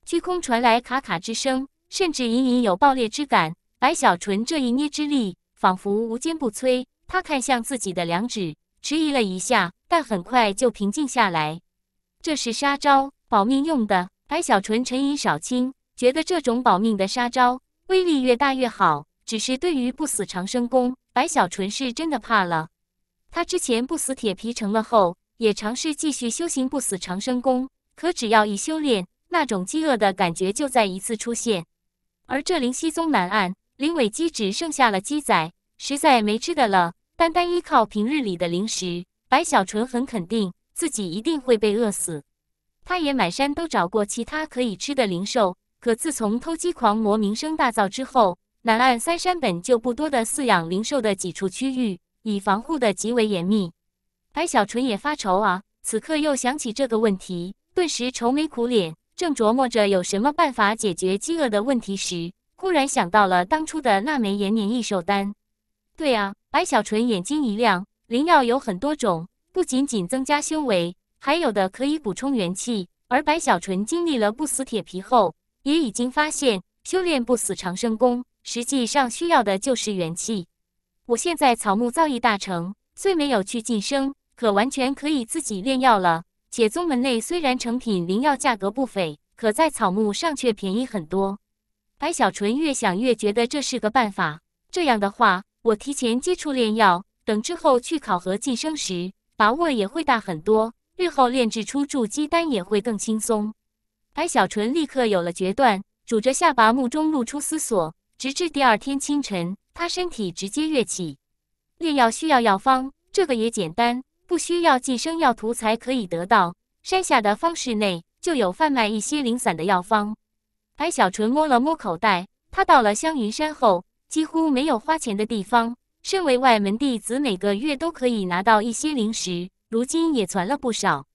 A: 虚空传来咔咔之声，甚至隐隐有爆裂之感。白小纯这一捏之力，仿佛无坚不摧。他看向自己的两指，迟疑了一下，但很快就平静下来。这是杀招。保命用的，白小纯沉吟少顷，觉得这种保命的杀招威力越大越好。只是对于不死长生功，白小纯是真的怕了。他之前不死铁皮成了后，也尝试继续修行不死长生功，可只要一修炼，那种饥饿的感觉就再一次出现。而这灵溪宗南岸灵尾鸡只剩下了鸡仔，实在没吃的了。单单依靠平日里的零食，白小纯很肯定自己一定会被饿死。他也满山都找过其他可以吃的灵兽，可自从偷鸡狂魔名声大噪之后，南岸三山本就不多的饲养灵兽的几处区域，已防护的极为严密。白小纯也发愁啊，此刻又想起这个问题，顿时愁眉苦脸，正琢磨着有什么办法解决饥饿的问题时，忽然想到了当初的那枚延年益寿丹。对啊，白小纯眼睛一亮，灵药有很多种，不仅仅增加修为。还有的可以补充元气，而白小纯经历了不死铁皮后，也已经发现修炼不死长生功，实际上需要的就是元气。我现在草木造诣大成，虽没有去晋升，可完全可以自己炼药了。且宗门内虽然成品灵药价格不菲，可在草木上却便宜很多。白小纯越想越觉得这是个办法，这样的话，我提前接触炼药，等之后去考核晋升时，把握也会大很多。日后炼制出筑基丹也会更轻松。白小纯立刻有了决断，拄着下巴，目中露出思索。直至第二天清晨，他身体直接跃起。炼药需要药方，这个也简单，不需要寄生药图才可以得到。山下的方室内就有贩卖一些零散的药方。白小纯摸了摸口袋，他到了香云山后几乎没有花钱的地方。身为外门弟子，每个月都可以拿到一些零食。如今也攒了不少。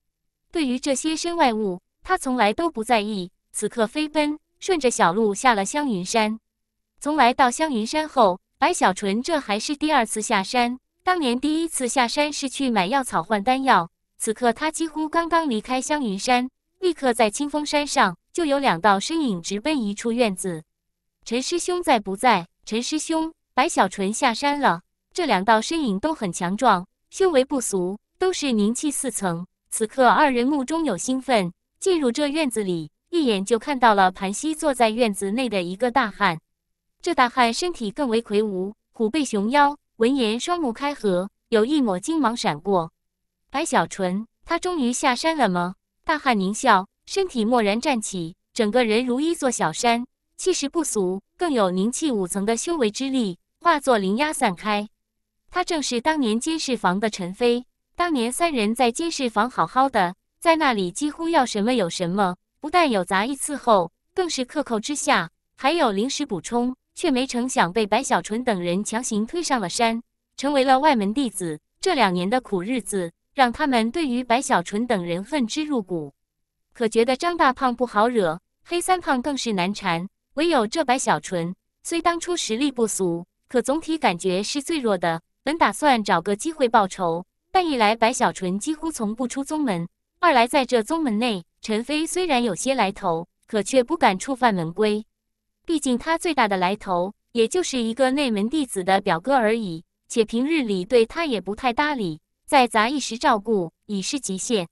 A: 对于这些身外物，他从来都不在意。此刻飞奔，顺着小路下了香云山。从来到香云山后，白小纯这还是第二次下山。当年第一次下山是去买药草换丹药。此刻他几乎刚刚离开香云山，立刻在清风山上就有两道身影直奔一处院子。陈师兄在不在？陈师兄，白小纯下山了。这两道身影都很强壮，修为不俗。都是凝气四层。此刻二人目中有兴奋，进入这院子里，一眼就看到了盘膝坐在院子内的一个大汉。这大汉身体更为魁梧，虎背熊腰。闻言，双目开合，有一抹金芒闪过。白小纯，他终于下山了吗？大汉狞笑，身体蓦然站起，整个人如一座小山，气势不俗，更有凝气五层的修为之力化作灵压散开。他正是当年监视房的陈飞。当年三人在监视房好好的，在那里几乎要什么有什么，不但有杂役伺候，更是克扣之下还有临时补充，却没成想被白小纯等人强行推上了山，成为了外门弟子。这两年的苦日子，让他们对于白小纯等人恨之入骨，可觉得张大胖不好惹，黑三胖更是难缠，唯有这白小纯，虽当初实力不俗，可总体感觉是最弱的。本打算找个机会报仇。一来白小纯几乎从不出宗门，二来在这宗门内，陈飞虽然有些来头，可却不敢触犯门规。毕竟他最大的来头也就是一个内门弟子的表哥而已，且平日里对他也不太搭理，在杂役时照顾已是极限，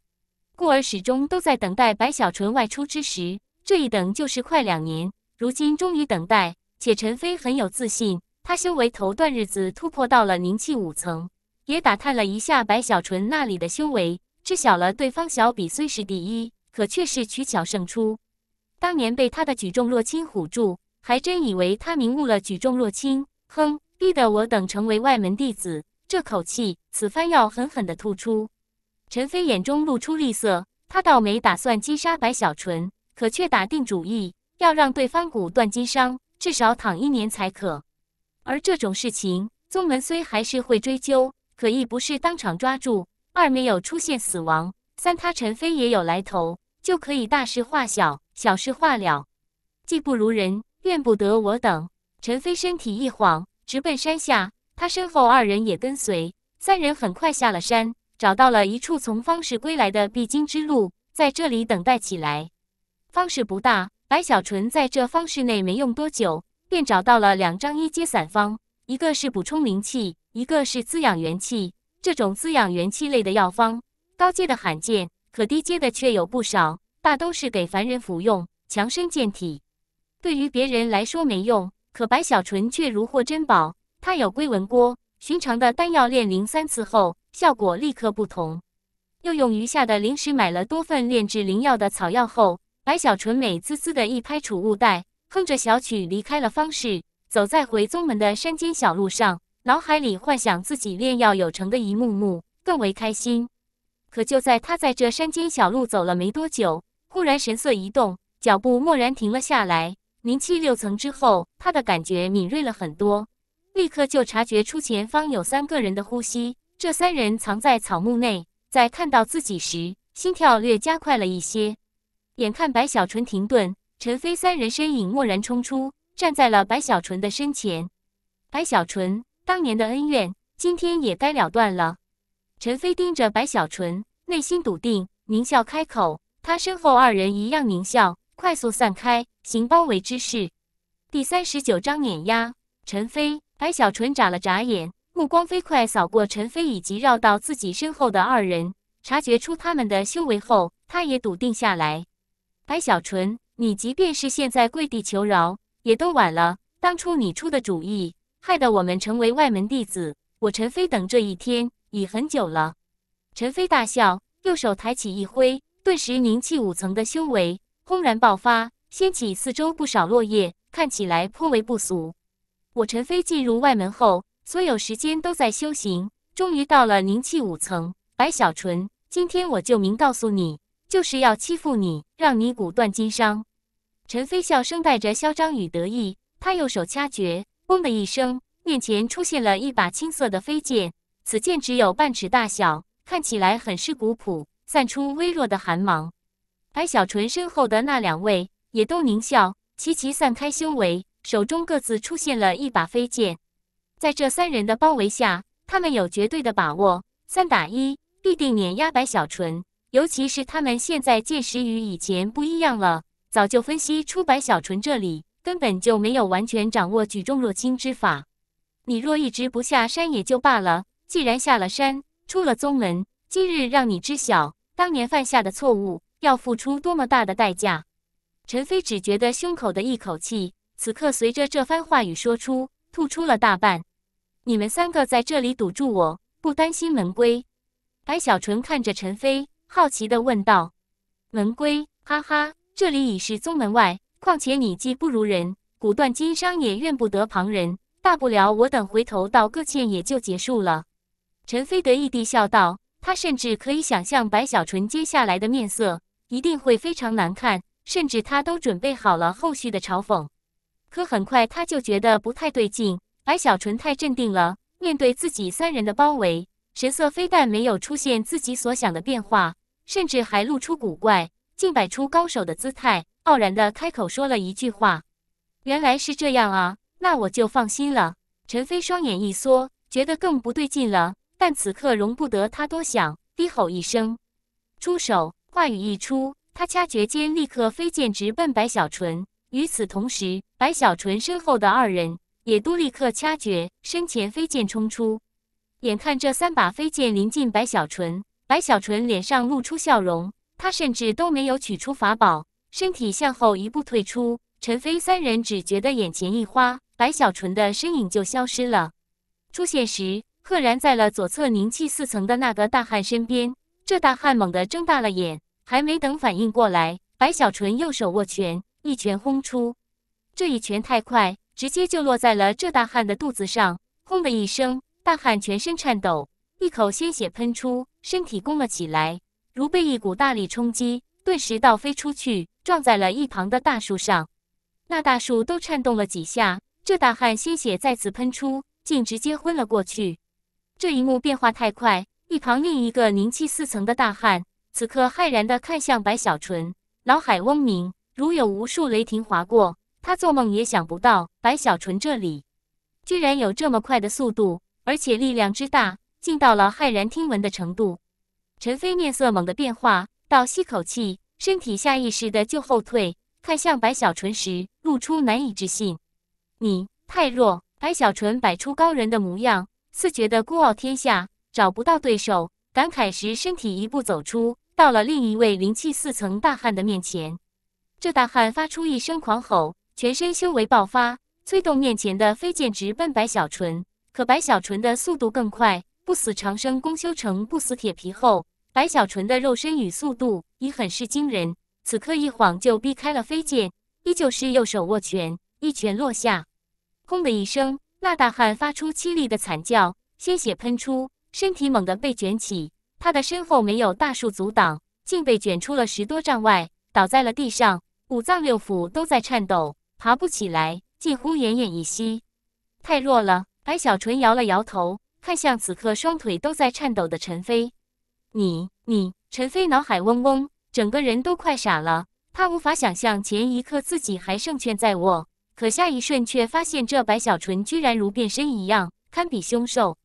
A: 故而始终都在等待白小纯外出之时。这一等就是快两年，如今终于等待，且陈飞很有自信，他修为头段日子突破到了凝气五层。也打探了一下白小纯那里的修为，知晓了对方小比虽是第一，可却是取巧胜出。当年被他的举重若轻唬住，还真以为他明悟了举重若轻。哼，逼得我等成为外门弟子，这口气此番要狠狠地吐出。陈飞眼中露出厉色，他倒没打算击杀白小纯，可却打定主意要让对方骨断筋伤，至少躺一年才可。而这种事情，宗门虽还是会追究。可一不是当场抓住，二没有出现死亡，三他陈飞也有来头，就可以大事化小，小事化了。技不如人，怨不得我等。陈飞身体一晃，直奔山下。他身后二人也跟随，三人很快下了山，找到了一处从方氏归来的必经之路，在这里等待起来。方氏不大，白小纯在这方室内没用多久，便找到了两张一阶散方，一个是补充灵气。一个是滋养元气，这种滋养元气类的药方，高阶的罕见，可低阶的却有不少，大都是给凡人服用，强身健体。对于别人来说没用，可白小纯却如获珍宝。他有龟纹锅，寻常的丹药炼灵三次后效果立刻不同。又用余下的灵石买了多份炼制灵药的草药后，白小纯美滋滋的一拍储物袋，哼着小曲离开了方氏，走在回宗门的山间小路上。脑海里幻想自己炼药有成的一幕幕，更为开心。可就在他在这山间小路走了没多久，忽然神色一动，脚步蓦然停了下来。凝气六层之后，他的感觉敏锐了很多，立刻就察觉出前方有三个人的呼吸。这三人藏在草木内，在看到自己时，心跳略加快了一些。眼看白小纯停顿，陈飞三人身影蓦然冲出，站在了白小纯的身前。白小纯。当年的恩怨，今天也该了断了。陈飞盯着白小纯，内心笃定，狞笑开口。他身后二人一样狞笑，快速散开，行包围之势。第三十九章碾压。陈飞、白小纯眨了眨眼，目光飞快扫过陈飞以及绕到自己身后的二人，察觉出他们的修为后，他也笃定下来。白小纯，你即便是现在跪地求饶，也都晚了。当初你出的主意。害得我们成为外门弟子，我陈飞等这一天已很久了。陈飞大笑，右手抬起一挥，顿时凝气五层的修为轰然爆发，掀起四周不少落叶，看起来颇为不俗。我陈飞进入外门后，所有时间都在修行，终于到了凝气五层。白小纯，今天我就明告诉你，就是要欺负你，让你骨断筋伤。陈飞笑声带着嚣张与得意，他右手掐诀。嘣的一声，面前出现了一把青色的飞剑，此剑只有半尺大小，看起来很是古朴，散出微弱的寒芒。白小纯身后的那两位也都狞笑，齐齐散开修为，手中各自出现了一把飞剑。在这三人的包围下，他们有绝对的把握，三打一必定碾压白小纯。尤其是他们现在见识与以前不一样了，早就分析出白小纯这里。根本就没有完全掌握举重若轻之法。你若一直不下山也就罢了，既然下了山，出了宗门，今日让你知晓当年犯下的错误要付出多么大的代价。陈飞只觉得胸口的一口气，此刻随着这番话语说出，吐出了大半。你们三个在这里堵住我，不担心门规？白小纯看着陈飞，好奇地问道：“门规？哈哈，这里已是宗门外。”况且你技不如人，骨断筋伤也怨不得旁人。大不了我等回头道个歉也就结束了。”陈飞得意地笑道。他甚至可以想象白小纯接下来的面色一定会非常难看，甚至他都准备好了后续的嘲讽。可很快他就觉得不太对劲，白小纯太镇定了，面对自己三人的包围，神色非但没有出现自己所想的变化，甚至还露出古怪，竟摆出高手的姿态。傲然的开口说了一句话：“原来是这样啊，那我就放心了。”陈飞双眼一缩，觉得更不对劲了。但此刻容不得他多想，低吼一声，出手。话语一出，他掐诀间立刻飞剑直奔白小纯。与此同时，白小纯身后的二人也都立刻掐诀，身前飞剑冲出。眼看这三把飞剑临近白小纯，白小纯脸上露出笑容，他甚至都没有取出法宝。身体向后一步退出，陈飞三人只觉得眼前一花，白小纯的身影就消失了。出现时，赫然在了左侧凝气四层的那个大汉身边。这大汉猛地睁大了眼，还没等反应过来，白小纯右手握拳，一拳轰出。这一拳太快，直接就落在了这大汉的肚子上，轰的一声，大汉全身颤抖，一口鲜血喷出，身体弓了起来，如被一股大力冲击，顿时倒飞出去。撞在了一旁的大树上，那大树都颤动了几下。这大汉鲜血再次喷出，竟直接昏了过去。这一幕变化太快，一旁另一个凝气四层的大汉，此刻骇然的看向白小纯，脑海嗡鸣，如有无数雷霆划过。他做梦也想不到，白小纯这里居然有这么快的速度，而且力量之大，竟到了骇然听闻的程度。陈飞面色猛的变化，倒吸口气。身体下意识的就后退，看向白小纯时，露出难以置信。你太弱。白小纯摆出高人的模样，似觉得孤傲天下，找不到对手，感慨时身体一步走出，到了另一位灵气四层大汉的面前。这大汉发出一声狂吼，全身修为爆发，催动面前的飞剑直奔白小纯。可白小纯的速度更快，不死长生功修成不死铁皮后。白小纯的肉身与速度已很是惊人，此刻一晃就避开了飞剑，依旧是右手握拳，一拳落下，轰的一声，那大汉发出凄厉的惨叫，鲜血喷出，身体猛地被卷起，他的身后没有大树阻挡，竟被卷出了十多丈外，倒在了地上，五脏六腑都在颤抖，爬不起来，几乎奄奄一息。太弱了，白小纯摇了摇头，看向此刻双腿都在颤抖的陈飞。你你，陈飞脑海嗡嗡，整个人都快傻了。他无法想象前一刻自己还胜券在握，可下一瞬却发现这白小纯居然如变身一样，堪比凶兽。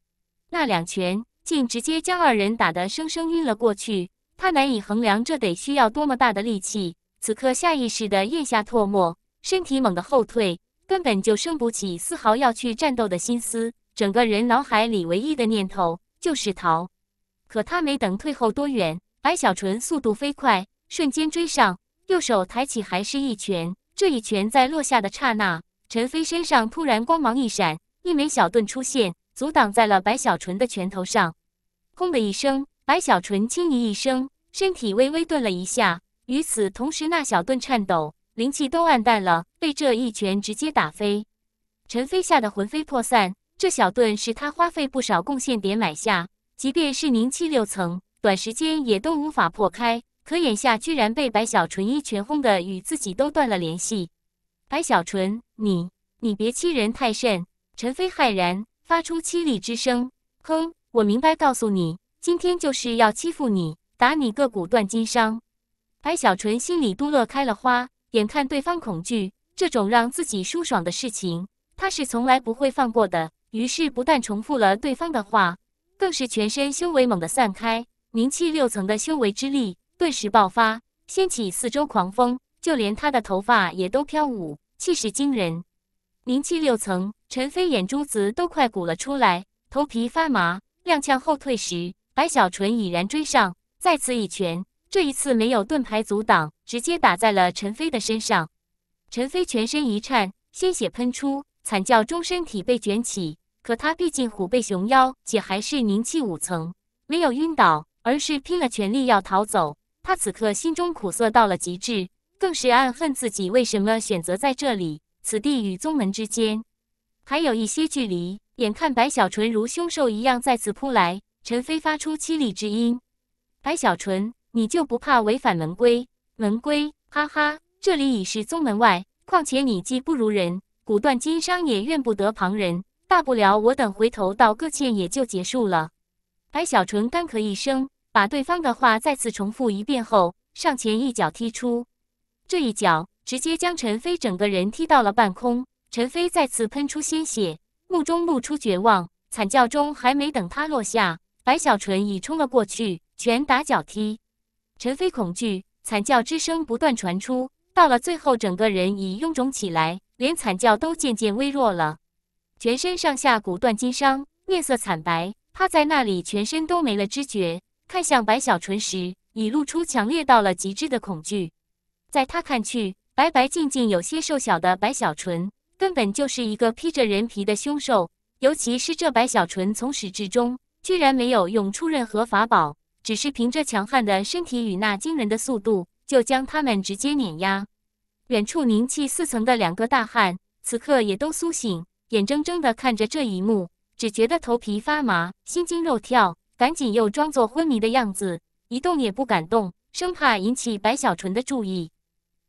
A: 那两拳竟直接将二人打得生生晕了过去。他难以衡量这得需要多么大的力气。此刻下意识的咽下唾沫，身体猛地后退，根本就生不起丝毫要去战斗的心思。整个人脑海里唯一的念头就是逃。可他没等退后多远，白小纯速度飞快，瞬间追上，右手抬起，还是一拳。这一拳在落下的刹那，陈飞身上突然光芒一闪，一枚小盾出现，阻挡在了白小纯的拳头上。轰的一声，白小纯轻咦一声，身体微微顿了一下。与此同时，那小盾颤抖，灵气都暗淡了，被这一拳直接打飞。陈飞吓得魂飞魄散，这小盾是他花费不少贡献点买下。即便是凝气六层，短时间也都无法破开。可眼下居然被白小纯一拳轰的与自己都断了联系。白小纯，你你别欺人太甚！陈飞骇然发出凄厉之声：“哼，我明白，告诉你，今天就是要欺负你，打你个骨断筋伤。”白小纯心里都乐开了花，眼看对方恐惧这种让自己舒爽的事情，他是从来不会放过的。于是，不但重复了对方的话。更是全身修为猛地散开，凝气六层的修为之力顿时爆发，掀起四周狂风，就连他的头发也都飘舞，气势惊人。凝气六层，陈飞眼珠子都快鼓了出来，头皮发麻，踉跄后退时，白小纯已然追上，再次一拳，这一次没有盾牌阻挡，直接打在了陈飞的身上。陈飞全身一颤，鲜血喷出，惨叫中身体被卷起。可他毕竟虎背熊腰，且还是凝气五层，没有晕倒，而是拼了全力要逃走。他此刻心中苦涩到了极致，更是暗恨自己为什么选择在这里。此地与宗门之间还有一些距离，眼看白小纯如凶兽一样再次扑来，陈飞发出凄厉之音：“白小纯，你就不怕违反门规？门规？哈哈，这里已是宗门外，况且你技不如人，骨断筋伤也怨不得旁人。”大不了我等回头道个歉也就结束了。白小纯干咳一声，把对方的话再次重复一遍后，上前一脚踢出。这一脚直接将陈飞整个人踢到了半空。陈飞再次喷出鲜血，目中露出绝望，惨叫中还没等他落下，白小纯已冲了过去，拳打脚踢。陈飞恐惧，惨叫之声不断传出，到了最后，整个人已臃肿起来，连惨叫都渐渐微弱了。全身上下骨断筋伤，面色惨白，趴在那里，全身都没了知觉。看向白小纯时，已露出强烈到了极致的恐惧。在他看去，白白净净、有些瘦小的白小纯，根本就是一个披着人皮的凶兽。尤其是这白小纯，从始至终居然没有用出任何法宝，只是凭着强悍的身体与那惊人的速度，就将他们直接碾压。远处凝气四层的两个大汉，此刻也都苏醒。眼睁睁地看着这一幕，只觉得头皮发麻，心惊肉跳，赶紧又装作昏迷的样子，一动也不敢动，生怕引起白小纯的注意。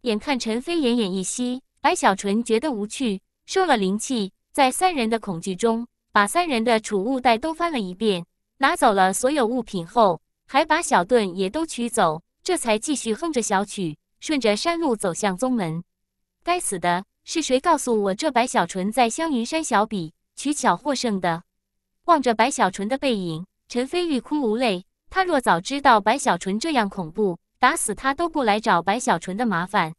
A: 眼看陈飞奄奄一息，白小纯觉得无趣，收了灵气，在三人的恐惧中，把三人的储物袋都翻了一遍，拿走了所有物品后，还把小盾也都取走，这才继续哼着小曲，顺着山路走向宗门。该死的！是谁告诉我这白小纯在香云山小比取巧获胜的？望着白小纯的背影，陈飞欲哭无泪。他若早知道白小纯这样恐怖，打死他都不来找白小纯的麻烦。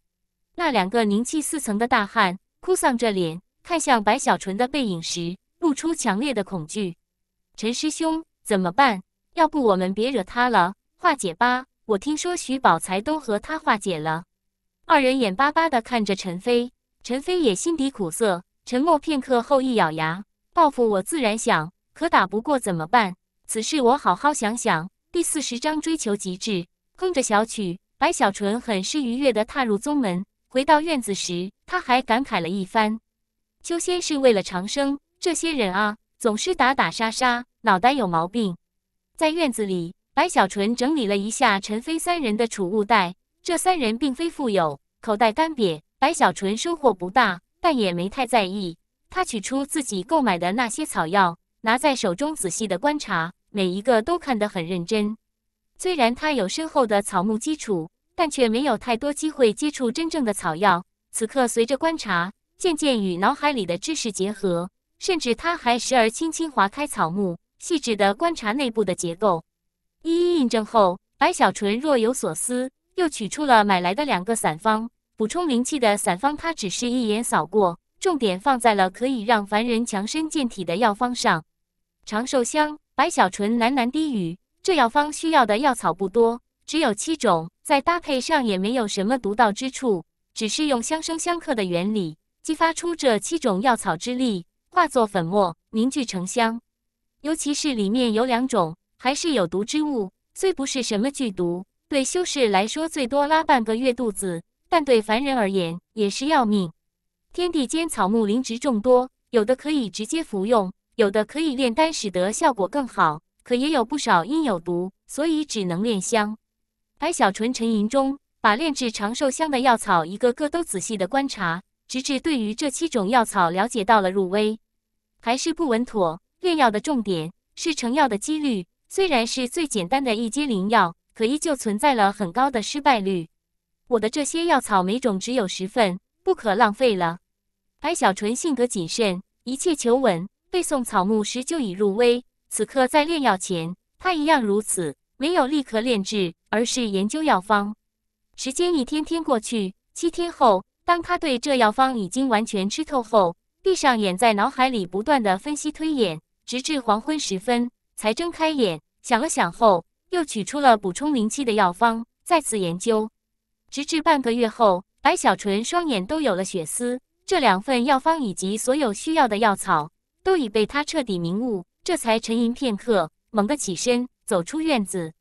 A: 那两个凝气四层的大汉哭丧着脸看向白小纯的背影时，露出强烈的恐惧。陈师兄怎么办？要不我们别惹他了，化解吧。我听说徐宝才都和他化解了。二人眼巴巴地看着陈飞。陈飞也心底苦涩，沉默片刻后一咬牙：“报复我自然想，可打不过怎么办？此事我好好想想。”第四十章追求极致，哼着小曲，白小纯很是愉悦地踏入宗门。回到院子时，他还感慨了一番：“修仙是为了长生，这些人啊，总是打打杀杀，脑袋有毛病。”在院子里，白小纯整理了一下陈飞三人的储物袋。这三人并非富有，口袋干瘪。白小纯收获不大，但也没太在意。他取出自己购买的那些草药，拿在手中仔细的观察，每一个都看得很认真。虽然他有深厚的草木基础，但却没有太多机会接触真正的草药。此刻，随着观察渐渐与脑海里的知识结合，甚至他还时而轻轻划开草木，细致地观察内部的结构，一一印证后，白小纯若有所思，又取出了买来的两个散方。补充灵气的散方，他只是一眼扫过，重点放在了可以让凡人强身健体的药方上。长寿香，白小纯喃喃低语：“这药方需要的药草不多，只有七种，在搭配上也没有什么独到之处，只是用相生相克的原理，激发出这七种药草之力，化作粉末，凝聚成香。尤其是里面有两种还是有毒之物，虽不是什么剧毒，对修士来说最多拉半个月肚子。”但对凡人而言也是要命。天地间草木灵植众多，有的可以直接服用，有的可以炼丹，使得效果更好。可也有不少因有毒，所以只能炼香。白小纯沉吟中，把炼制长寿香的药草一个个都仔细的观察，直至对于这七种药草了解到了入微。还是不稳妥。炼药的重点是成药的几率，虽然是最简单的一阶灵药，可依旧存在了很高的失败率。我的这些药草每种只有十份，不可浪费了。白小纯性格谨慎，一切求稳。背诵草木时就已入微，此刻在炼药前，他一样如此，没有立刻炼制，而是研究药方。时间一天天过去，七天后，当他对这药方已经完全吃透后，闭上眼，在脑海里不断的分析推演，直至黄昏时分才睁开眼，想了想后，又取出了补充灵气的药方，再次研究。直至半个月后，白小纯双眼都有了血丝。这两份药方以及所有需要的药草，都已被他彻底明悟，这才沉吟片刻，猛地起身走出院子。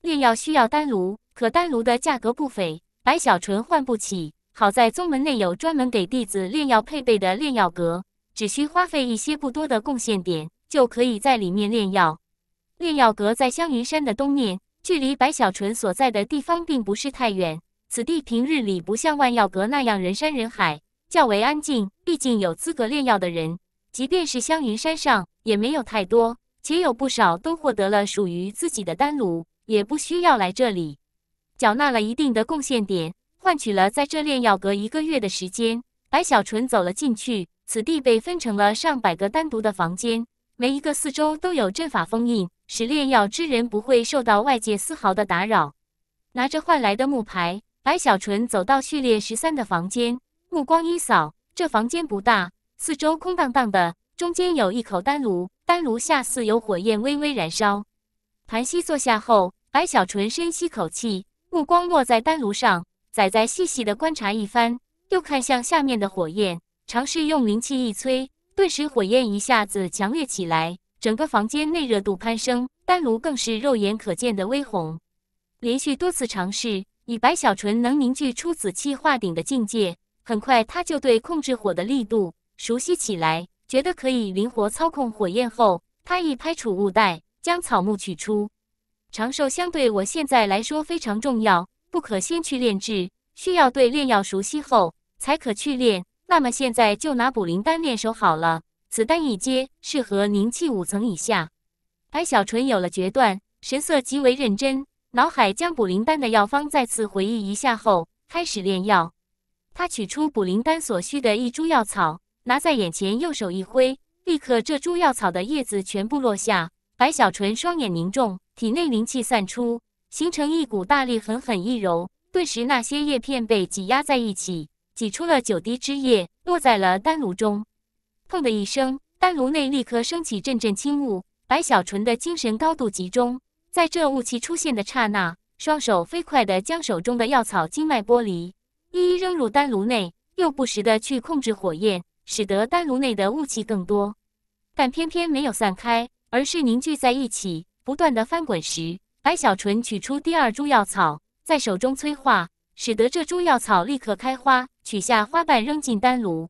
A: 炼药需要丹炉，可丹炉的价格不菲，白小纯换不起。好在宗门内有专门给弟子炼药配备的炼药阁，只需花费一些不多的贡献点，就可以在里面炼药。炼药阁在香云山的东面，距离白小纯所在的地方并不是太远。此地平日里不像万药阁那样人山人海，较为安静。毕竟有资格炼药的人，即便是香云山上也没有太多，且有不少都获得了属于自己的丹炉，也不需要来这里。缴纳了一定的贡献点，换取了在这炼药阁一个月的时间。白小纯走了进去，此地被分成了上百个单独的房间，每一个四周都有阵法封印，使炼药之人不会受到外界丝毫的打扰。拿着换来的木牌。白小纯走到序列十三的房间，目光一扫，这房间不大，四周空荡荡的，中间有一口丹炉，丹炉下似有火焰微微燃烧。盘膝坐下后，白小纯深吸口气，目光落在丹炉上，仔仔细细地观察一番，又看向下面的火焰，尝试用灵气一催，顿时火焰一下子强烈起来，整个房间内热度攀升，丹炉更是肉眼可见的微红。连续多次尝试。以白小纯能凝聚出紫气化顶的境界，很快他就对控制火的力度熟悉起来，觉得可以灵活操控火焰后，他一拍储物袋，将草木取出。长寿相对我现在来说非常重要，不可先去炼制，需要对炼药熟悉后才可去炼。那么现在就拿补灵丹练手好了。此丹一阶，适合凝气五层以下。白小纯有了决断，神色极为认真。脑海将补灵丹的药方再次回忆一下后，开始炼药。他取出补灵丹所需的一株药草，拿在眼前，右手一挥，立刻这株药草的叶子全部落下。白小纯双眼凝重，体内灵气散出，形成一股大力，狠狠一揉，顿时那些叶片被挤压在一起，挤出了九滴汁液，落在了丹炉中。砰的一声，丹炉内立刻升起阵阵青雾。白小纯的精神高度集中。在这雾气出现的刹那，双手飞快地将手中的药草经脉剥离，一一扔入丹炉内，又不时地去控制火焰，使得丹炉内的雾气更多。但偏偏没有散开，而是凝聚在一起，不断地翻滚时，白小纯取出第二株药草，在手中催化，使得这株药草立刻开花，取下花瓣扔进丹炉。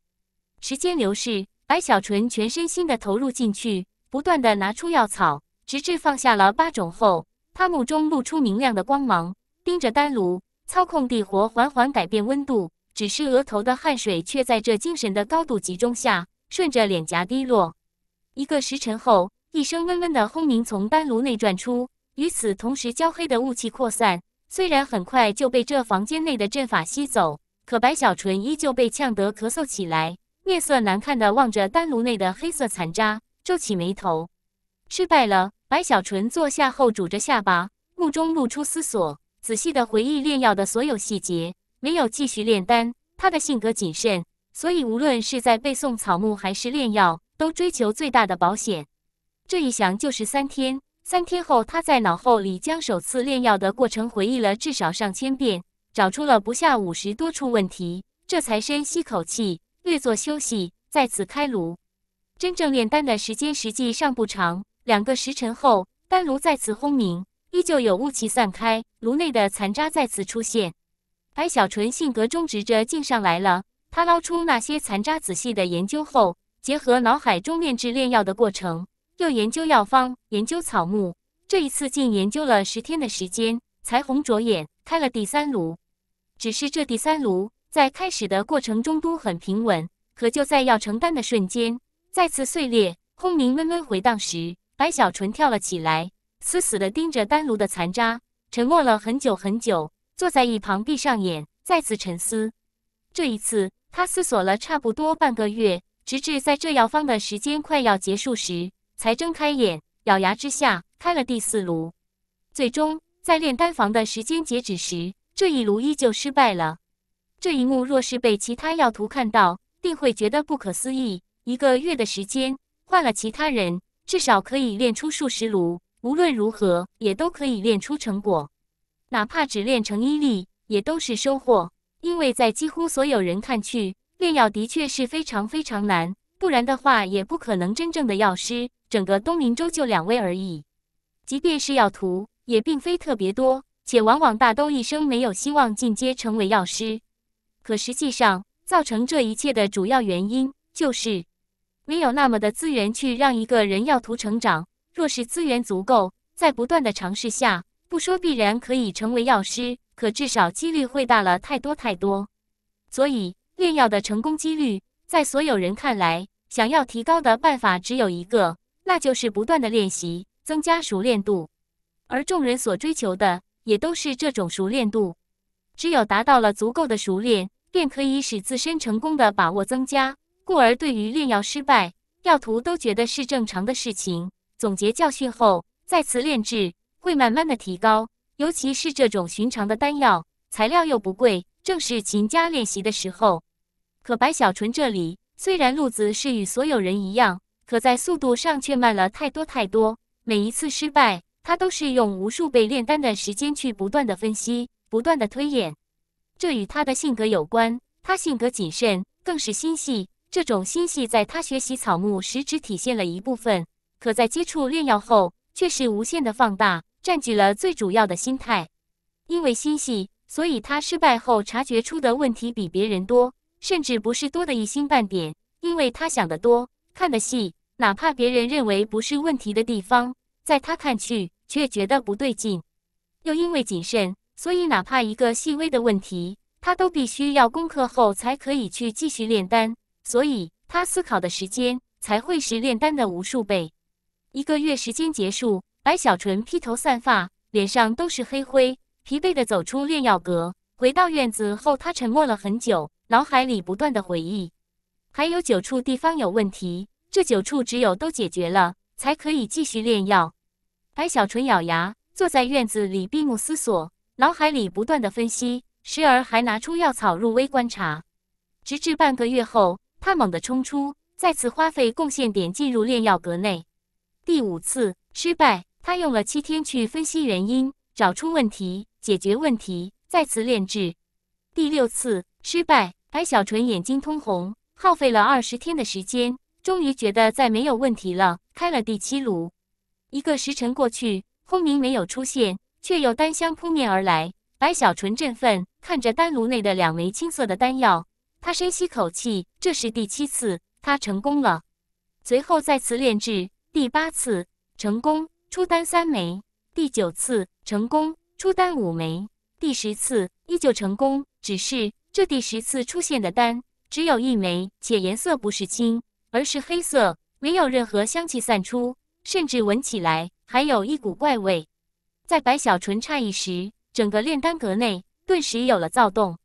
A: 时间流逝，白小纯全身心地投入进去，不断地拿出药草。直至放下了八种后，他目中露出明亮的光芒，盯着丹炉，操控地火缓缓改变温度。只是额头的汗水却在这精神的高度集中下，顺着脸颊滴落。一个时辰后，一声嗡嗡的轰鸣从丹炉内传出，与此同时，焦黑的雾气扩散。虽然很快就被这房间内的阵法吸走，可白小纯依旧被呛得咳嗽起来，面色难看的望着丹炉内的黑色残渣，皱起眉头。失败了。白小纯坐下后，拄着下巴，目中露出思索，仔细地回忆炼药的所有细节，没有继续炼丹。他的性格谨慎，所以无论是在背诵草木还是炼药，都追求最大的保险。这一想就是三天。三天后，他在脑后里将首次炼药的过程回忆了至少上千遍，找出了不下五十多处问题，这才深吸口气，略作休息，再次开炉。真正炼丹的时间实际上不长。两个时辰后，丹炉再次轰鸣，依旧有雾气散开，炉内的残渣再次出现。白小纯性格中直着劲上来了，他捞出那些残渣，仔细的研究后，结合脑海中炼制炼药的过程，又研究药方，研究草木。这一次竟研究了十天的时间，才红着眼开了第三炉。只是这第三炉在开始的过程中都很平稳，可就在要成丹的瞬间，再次碎裂，轰鸣闷闷回荡时。白小纯跳了起来，死死地盯着丹炉的残渣，沉默了很久很久，坐在一旁闭上眼，再次沉思。这一次，他思索了差不多半个月，直至在这药方的时间快要结束时，才睁开眼，咬牙之下开了第四炉。最终，在炼丹房的时间截止时，这一炉依旧失败了。这一幕若是被其他药徒看到，定会觉得不可思议。一个月的时间，换了其他人。至少可以炼出数十炉，无论如何也都可以炼出成果，哪怕只练成一粒，也都是收获。因为在几乎所有人看去，炼药的确是非常非常难，不然的话，也不可能真正的药师整个东林州就两位而已。即便是药徒，也并非特别多，且往往大都一生没有希望进阶成为药师。可实际上，造成这一切的主要原因就是。没有那么的资源去让一个人药徒成长。若是资源足够，在不断的尝试下，不说必然可以成为药师，可至少几率会大了太多太多。所以炼药的成功几率，在所有人看来，想要提高的办法只有一个，那就是不断的练习，增加熟练度。而众人所追求的，也都是这种熟练度。只有达到了足够的熟练，便可以使自身成功的把握增加。故而，对于炼药失败，药徒都觉得是正常的事情。总结教训后，再次炼制会慢慢的提高。尤其是这种寻常的丹药，材料又不贵，正是勤加练习的时候。可白小纯这里，虽然路子是与所有人一样，可在速度上却慢了太多太多。每一次失败，他都是用无数倍炼丹的时间去不断的分析，不断的推演。这与他的性格有关，他性格谨慎，更是心细。这种心细在他学习草木时只体现了一部分，可在接触炼药后却是无限的放大，占据了最主要的心态。因为心细，所以他失败后察觉出的问题比别人多，甚至不是多的一星半点。因为他想得多，看得细，哪怕别人认为不是问题的地方，在他看去却觉得不对劲。又因为谨慎，所以哪怕一个细微的问题，他都必须要攻克后才可以去继续炼丹。所以他思考的时间才会是炼丹的无数倍。一个月时间结束，白小纯披头散发，脸上都是黑灰，疲惫的走出炼药阁。回到院子后，他沉默了很久，脑海里不断的回忆，还有九处地方有问题。这九处只有都解决了，才可以继续炼药。白小纯咬牙坐在院子里闭目思索，脑海里不断的分析，时而还拿出药草入微观察，直至半个月后。他猛地冲出，再次花费贡献点进入炼药阁内。第五次失败，他用了七天去分析原因，找出问题，解决问题，再次炼制。第六次失败，白小纯眼睛通红，耗费了二十天的时间，终于觉得再没有问题了，开了第七炉。一个时辰过去，轰鸣没有出现，却有丹香扑面而来。白小纯振奋，看着丹炉内的两枚青色的丹药。他深吸口气，这是第七次，他成功了。随后再次炼制，第八次成功，出丹三枚；第九次成功，出丹五枚；第十次依旧成功，只是这第十次出现的丹只有一枚，且颜色不是青，而是黑色，没有任何香气散出，甚至闻起来还有一股怪味。在白小纯诧异时，整个炼丹阁内顿时有了躁动。